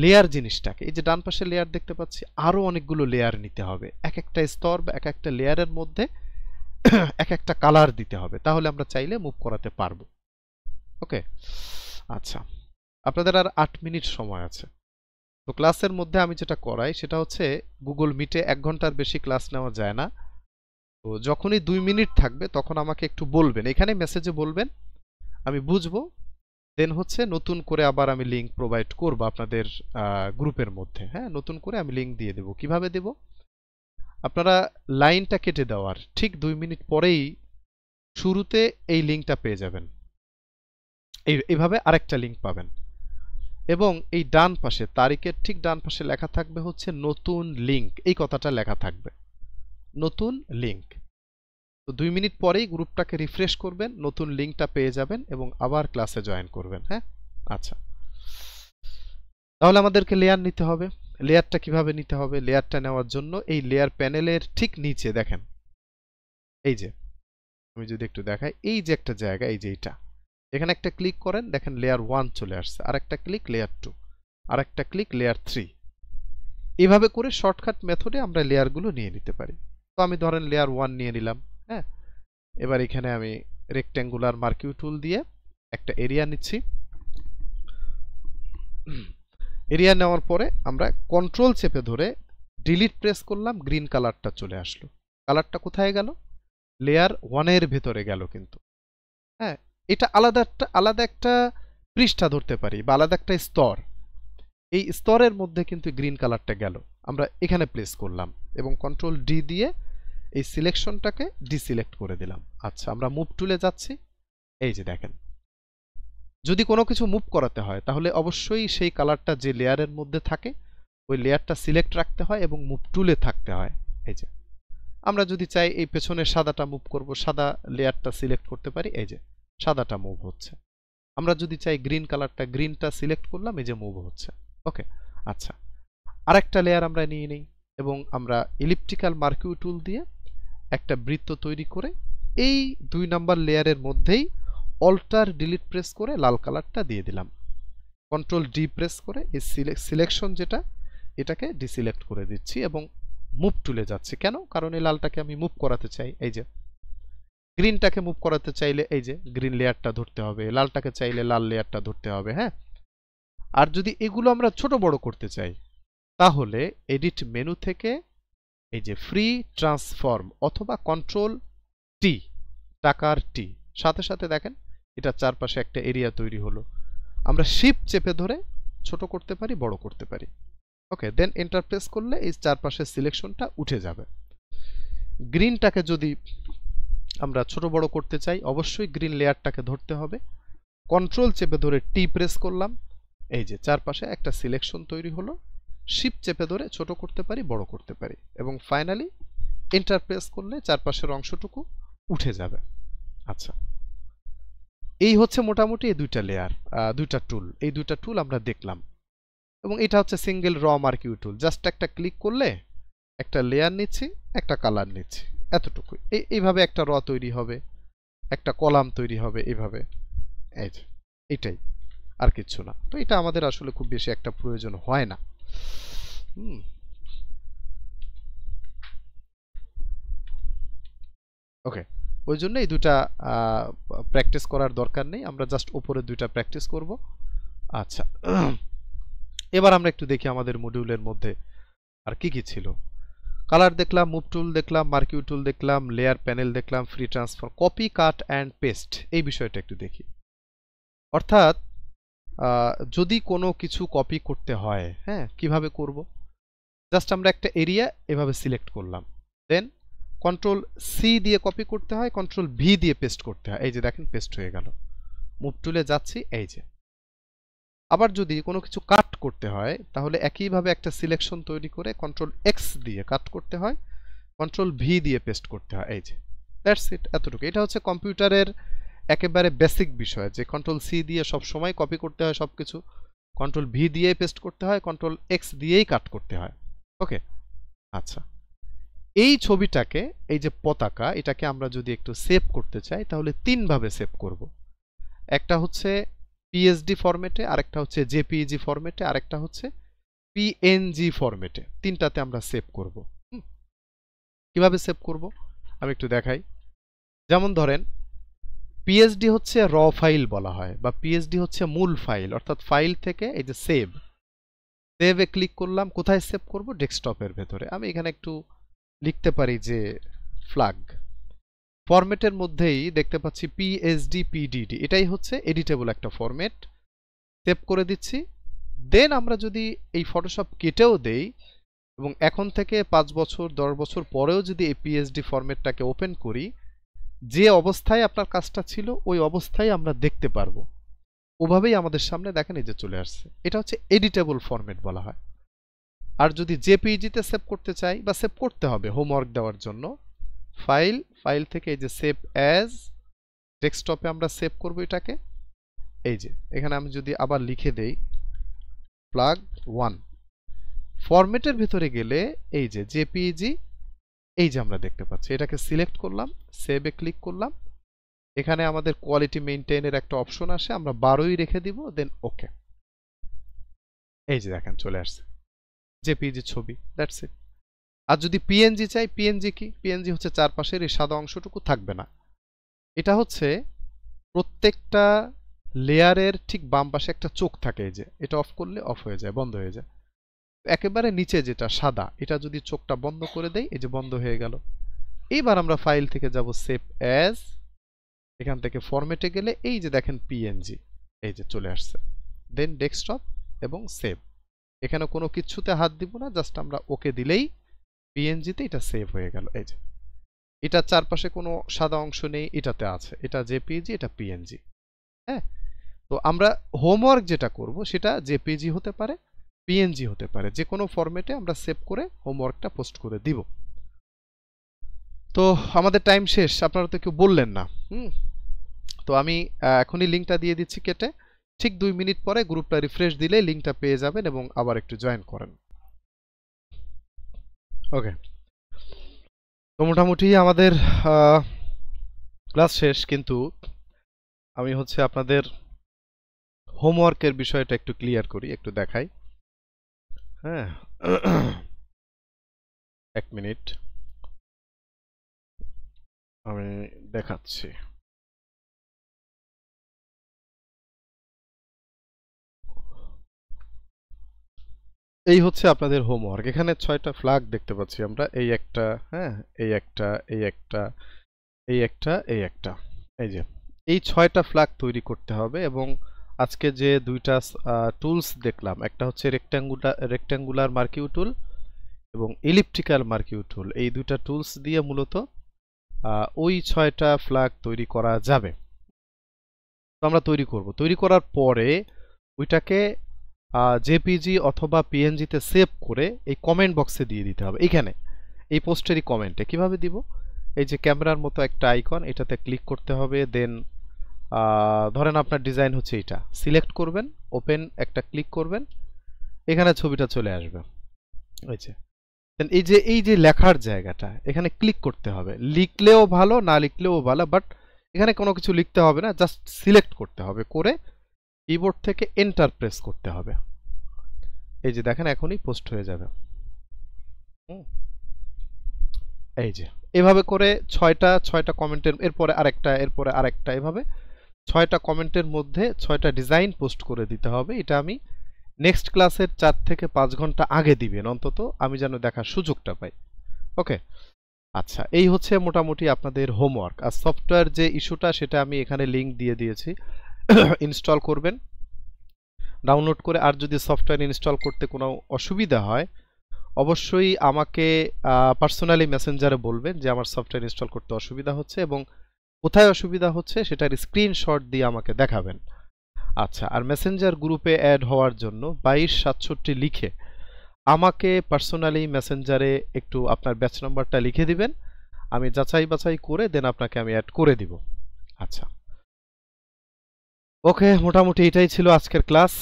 লেয়ার জিনিসটাকে এই যে ডান পাশে লেয়ার দেখতে পাচ্ছি আরও অনেকগুলো লেয়ার নিতে হবে এক একটা স্তর বা এক একটা লেয়ারের মধ্যে এক একটা কালার দিতে হবে তাহলে আমরা চাইলে মুভ করাতে পারবো ওকে আচ্ছা আপনাদের আর আট মিনিট সময় আছে তো ক্লাসের মধ্যে আমি যেটা করাই সেটা হচ্ছে গুগল মিটে এক ঘন্টার বেশি ক্লাস নেওয়া যায় না তো যখনই দুই মিনিট থাকবে তখন আমাকে একটু বলবেন এখানে মেসেজে বলবেন আমি বুঝবো দেন হচ্ছে নতুন করে আবার আমি লিঙ্ক প্রোভাইড করব আপনাদের গ্রুপের মধ্যে হ্যাঁ নতুন করে আমি লিঙ্ক দিয়ে দেব কিভাবে দেব আপনারা লাইনটা কেটে দেওয়ার ঠিক দুই মিনিট পরেই শুরুতে এই লিঙ্কটা পেয়ে যাবেন এইভাবে আরেকটা লিঙ্ক পাবেন এবং এই ডান পাশে তারিখের ঠিক ডান পাশে লেখা থাকবে হচ্ছে নতুন লিঙ্ক এই কথাটা লেখা থাকবে নতুন লিঙ্ক তো দুই মিনিট পরেই গ্রুপটাকে রিফ্রেশ করবেন নতুন লিঙ্কটা পেয়ে যাবেন এবং আবার ক্লাসে জয়েন করবেন হ্যাঁ আচ্ছা তাহলে আমাদেরকে লেয়ার নিতে হবে লেয়ারটা কিভাবে নিতে হবে লেয়ারটা নেওয়ার জন্য এই লেয়ার প্যানেলের ঠিক নিচে দেখেন এই যে আমি যদি একটু দেখাই এই যে একটা জায়গা এই যে এইটা এখানে একটা ক্লিক করেন দেখেন লেয়ার ওয়ান চলে আসছে আর একটা ক্লিক লেয়ার টু আর একটা ক্লিক লেয়ার থ্রি এভাবে করে শর্টকাট মেথডে আমরা লেয়ারগুলো নিয়ে নিতে পারি তো আমি ধরেন লেয়ার ওয়ান নিয়ে নিলাম হ্যাঁ এবার এখানে আমি রেক্ট্যাঙ্গুলার মার্কিউ টুল দিয়ে একটা এরিয়া নিচ্ছি এরিয়া নেওয়ার পরে আমরা কন্ট্রোল চেপে ধরে ডিলিট প্রেস করলাম গ্রিন কালারটা চলে আসলো কালারটা কোথায় গেল লেয়ার ওয়ানের ভেতরে গেল কিন্তু হ্যাঁ এটা আলাদা একটা আলাদা একটা পৃষ্ঠা ধরতে পারি বা আলাদা একটা স্তর এই স্তরের মধ্যে কিন্তু গ্রিন কালারটা গেল আমরা এখানে প্লেস করলাম এবং কন্ট্রোল ডি দিয়ে এই সিলেকশনটাকে ডিসিলেক্ট করে দিলাম আচ্ছা আমরা মুভ টুলে যাচ্ছি এই যে দেখেন যদি কোনো কিছু মুভ করাতে হয় তাহলে অবশ্যই সেই কালারটা যে লেয়ারের মধ্যে থাকে ওই লেয়ারটা সিলেক্ট রাখতে হয় এবং মুভ টুলে থাকতে হয় এই যে আমরা যদি চাই এই পেছনের সাদাটা মুভ করব সাদা লেয়ারটা সিলেক্ট করতে পারি এই যে সাদাটা মুভ হচ্ছে আমরা যদি চাই গ্রিন কালারটা গ্রিনটা সিলেক্ট করলাম এই যে মুভ হচ্ছে ওকে আচ্ছা আরেকটা লেয়ার আমরা নিয়ে নিই এবং আমরা ইলিপটিক্যাল মার্কিউ টুল দিয়ে একটা বৃত্ত তৈরি করে এই দুই নাম্বার লেয়ারের মধ্যেই অল্টার ডিলিট প্রেস করে লাল কালারটা দিয়ে দিলাম কন্ট্রোল ডি প্রেস করে এই সিলেকশন যেটা এটাকে ডিসিলেক্ট করে দিচ্ছি এবং মুভ টুলে যাচ্ছে কেন কারণ এই লালটাকে আমি মুভ করাতে চাই এই যে গ্রিনটাকে মুভ করাতে চাইলে এই যে গ্রিন লেয়ারটা ধরতে হবে লালটাকে চাইলে লাল লেয়ারটা ধরতে হবে হ্যাঁ আর যদি এগুলো আমরা ছোট বড় করতে চাই তাহলে এডিট মেনু থেকে এই যে ফ্রি ট্রান্সফর্ম অথবা কন্ট্রোল টি টাকার টি সাথে সাথে দেখেন এটা চারপাশে একটা এরিয়া তৈরি হলো আমরা শিপ চেপে ধরে ছোট করতে পারি বড় করতে পারি ওকে দেন এন্টারপ্রেস করলে এই চারপাশের সিলেকশনটা উঠে যাবে গ্রিনটাকে যদি আমরা ছোট বড় করতে চাই অবশ্যই গ্রিন লেয়ারটাকে ধরতে হবে কন্ট্রোল চেপে ধরে টি প্রেস করলাম এই যে চারপাশে একটা সিলেকশন তৈরি হলো শিপ চেপে ধরে ছোট করতে পারি বড় করতে পারি এবং ফাইনালি এন্টার প্রেস করলে চারপাশের অংশটুকু উঠে যাবে আচ্ছা এই হচ্ছে মোটামুটি এই দুইটা লেয়ার দুইটা টুল এই দুইটা টুল আমরা দেখলাম এবং এটা হচ্ছে সিঙ্গেল র মার্কিউ টুল জাস্ট একটা ক্লিক করলে একটা লেয়ার নিচ্ছি একটা কালার নিচ্ছি এতটুকু এইভাবে একটা র তৈরি হবে একটা কলাম তৈরি হবে এইভাবে এই এটাই আর কিছু না তো এটা আমাদের আসলে খুব বেশি একটা প্রয়োজন হয় না ওকে ওই জন্য এই দুটা প্র্যাকটিস করার দরকার নেই আমরা জাস্ট ওপরে দুইটা প্র্যাকটিস করব আচ্ছা এবার আমরা একটু দেখি আমাদের মডিউলের মধ্যে আর কি কি ছিল কালার দেখলাম মুভ টুল দেখলাম মার্কিউ টুল দেখলাম লেয়ার প্যানেল দেখলাম free transfer copy cut and paste এই বিষয়টা একটু দেখি অর্থাৎ যদি কোনো কিছু কপি করতে হয় হ্যাঁ কিভাবে করব জাস্ট আমরা একটা এরিয়া এভাবে সিলেক্ট করলাম দেন কন্ট্রোল সি দিয়ে কপি করতে হয় কন্ট্রোল ভি দিয়ে পেস্ট করতে হয় এই যে দেখেন পেস্ট হয়ে গেল মুভ টুলে যাচ্ছি এই যে আবার যদি কোনো কিছু কাট করতে হয় তাহলে একইভাবে একটা সিলেকশন তৈরি করে কন্ট্রোল এক্স দিয়ে কাট করতে হয় কন্ট্রোল ভি দিয়ে পেস্ট করতে হয় এই যে দ্যাটস ইট এতটুকু এটা হচ্ছে কম্পিউটারের একেবারে বেসিক বিষয় যে কন্ট্রোল সি দিয়ে সব সময় কপি করতে হয় সব কিছু কন্ট্রোল ভি দিয়ে পেস্ট করতে হয় কন্ট্রোল এক্স দিয়েই কাট করতে হয় ওকে আচ্ছা এই ছবিটাকে এই যে পতাকা এটাকে আমরা যদি একটু সেভ করতে চাই তাহলে তিনভাবে সেভ করব একটা হচ্ছে পিএসডি ফরম্যাটে আরেকটা হচ্ছে জেপিইজি ফরম্যাটে e আরেকটা হচ্ছে পিএনজি ফরম্যাটে তিনটাতে আমরা সেভ করব কিভাবে সেভ করব আমি একটু দেখাই যেমন ধরেন পিএসডি হচ্ছে র ফাইল বলা হয় বা পিএসডি হচ্ছে মূল ফাইল অর্থাৎ ফাইল থেকে এই যে সেভ সেভে ক্লিক করলাম কোথায় সেভ করব ডেস্কটপের ভেতরে আমি এখানে একটু লিখতে পারি যে ফ্লাগ ফরম্যাটের মধ্যেই দেখতে পাচ্ছি পিএসডি পিডিডি এটাই হচ্ছে এডিটেবল একটা ফরম্যাট সেভ করে দিচ্ছি দেন আমরা যদি এই ফটোশপ কেটেও দেই এবং এখন থেকে পাঁচ বছর দশ বছর পরেও যদি এই পিএইচডি ফরম্যাটটাকে ওপেন করি যে অবস্থায় আপনার কাজটা ছিল ওই অবস্থায় আমরা দেখতে পারবো ওভাবেই আমাদের সামনে দেখেন এই যে চলে আসছে এটা হচ্ছে এডিটেবল ফরম্যাট বলা হয় আর যদি জেপিজিতে সেভ করতে চাই বা সেভ করতে হবে হোমওয়ার্ক দেওয়ার জন্য ফাইল ফাইল থেকে এই যে সেভ অ্যাজ ডেস্কটপে আমরা সেভ করব এটাকে এই যে এখানে আমি যদি আবার লিখে দেই প্লাগ ওয়ান ফরম্যাটের ভিতরে গেলে এই যে জেপিজি এই যে আমরা দেখতে পাচ্ছি এটাকে সিলেক্ট করলাম সেভে ক্লিক করলাম এখানে আমাদের কোয়ালিটি মেনটেনের একটা অপশন আসে আমরা বারোই রেখে দিব দেন ওকে এই যে দেখেন চলে আসছে জেপিজি ছবি দ্যাটস ইট আর যদি পিএনজি চাই পিএনজি কি পিএনজি হচ্ছে চারপাশের এই সাদা অংশটুকু থাকবে না এটা হচ্ছে প্রত্যেকটা লেয়ারের ঠিক বাম পাশে একটা চোখ থাকে এই যে এটা অফ করলে অফ হয়ে যায় বন্ধ হয়ে যায় একেবারে নিচে যেটা সাদা এটা যদি চোখটা বন্ধ করে দেয় এই যে বন্ধ হয়ে গেল এইবার আমরা ফাইল থেকে যাব সেভ অ্যাজ এখান থেকে ফরম্যাটে গেলে এই যে দেখেন পিএনজি এই যে চলে আসছে দেন ডেস্কটপ এবং সেভ এখানে কোনো কিছুতে হাত দিব না জাস্ট আমরা ওকে দিলেই পিএনজিতে এটা সেভ হয়ে গেল এই যে এটার চারপাশে কোনো সাদা অংশ নেই এটাতে আছে এটা জেপিজি এটা পিএনজি হ্যাঁ তো আমরা হোমওয়ার্ক যেটা করব সেটা জেপিজি হতে পারে পিএনজি হতে পারে যে কোনো ফরম্যাটে আমরা সেভ করে হোমওয়ার্কটা পোস্ট করে দিব তো আমাদের টাইম শেষ আপনারা তো কেউ বললেন না হুম তো আমি এখনই লিঙ্কটা দিয়ে দিচ্ছি কেটে ঠিক দুই মিনিট পরে গ্রুপটা রিফ্রেশ দিলে লিঙ্কটা পেয়ে যাবেন এবং আবার একটু জয়েন করেন ওকে তো মোটামুটি আমাদের ক্লাস শেষ কিন্তু আমি হচ্ছে আপনাদের হোমওয়ার্কের বিষয়টা একটু ক্লিয়ার করি একটু দেখাই হ্যাঁ এক মিনিট আমি দেখাচ্ছি এই হচ্ছে আপনাদের হোমওয়ার্ক এখানে ছয়টা ফ্ল্যাগ দেখতে পাচ্ছি আমরা এই একটা হ্যাঁ এই একটা এই একটা এই একটা এই একটা এই যে এই ছয়টা ফ্ল্যাগ তৈরি করতে হবে এবং আজকে যে দুইটা টুলস দেখলাম একটা হচ্ছে রেক্ট্যাঙ্গুলার রেক্ট্যাঙ্গুলার মার্কিউ টুল এবং ইলিপটিক্যাল মার্কিউ টুল এই দুইটা টুলস দিয়ে মূলত ওই ছয়টা ফ্ল্যাগ তৈরি করা যাবে তো আমরা তৈরি করব তৈরি করার পরে ওইটাকে জেপিজি অথবা পিএনজিতে সেভ করে এই কমেন্ট বক্সে দিয়ে দিতে হবে এইখানে এই পোস্টেরই কমেন্টে কিভাবে দিব এই যে ক্যামেরার মতো একটা আইকন এটাতে ক্লিক করতে হবে দেন ধরেন আপনার ডিজাইন হচ্ছে এটা সিলেক্ট করবেন ওপেন একটা ক্লিক করবেন এখানে ছবিটা চলে আসবে ওই যে দেন এই যে এই যে লেখার জায়গাটা এখানে ক্লিক করতে হবে লিখলেও ভালো না লিখলেও ভালো বাট এখানে কোনো কিছু লিখতে হবে না জাস্ট সিলেক্ট করতে হবে করে কিবোর্ড থেকে এন্টার প্রেস করতে হবে এই যে দেখেন এখনই পোস্ট হয়ে যাবে এই যে এভাবে করে ছয়টা ছয়টা কমেন্টের এরপরে আরেকটা এরপরে আরেকটা এভাবে ছয়টা কমেন্টের মধ্যে ছয়টা ডিজাইন পোস্ট করে দিতে হবে এটা আমি নেক্সট ক্লাসের চার থেকে পাঁচ ঘন্টা আগে দিবেন অন্তত আমি যেন দেখার সুযোগটা পাই ওকে আচ্ছা এই হচ্ছে মোটামুটি আপনাদের হোমওয়ার্ক আর সফটওয়্যার যে ইস্যুটা সেটা আমি এখানে লিঙ্ক দিয়ে দিয়েছি ইনস্টল করবেন ডাউনলোড করে আর যদি সফটওয়্যার ইনস্টল করতে কোনো অসুবিধা হয় অবশ্যই আমাকে পার্সোনালি মেসেঞ্জারে বলবেন যে আমার সফটওয়্যার ইনস্টল করতে অসুবিধা হচ্ছে এবং কোথায় অসুবিধা হচ্ছে সেটার স্ক্রিনশট দিয়ে আমাকে দেখাবেন আচ্ছা আর মেসেঞ্জার গ্রুপে অ্যাড হওয়ার জন্য বাইশ সাতষট্টি লিখে আমাকে পার্সোনালি মেসেঞ্জারে একটু আপনার ব্যাচ নাম্বারটা লিখে দিবেন আমি যাচাই বাছাই করে দেন আপনাকে আমি অ্যাড করে দিব আচ্ছা ওকে মোটামুটি এটাই ছিল আজকের ক্লাস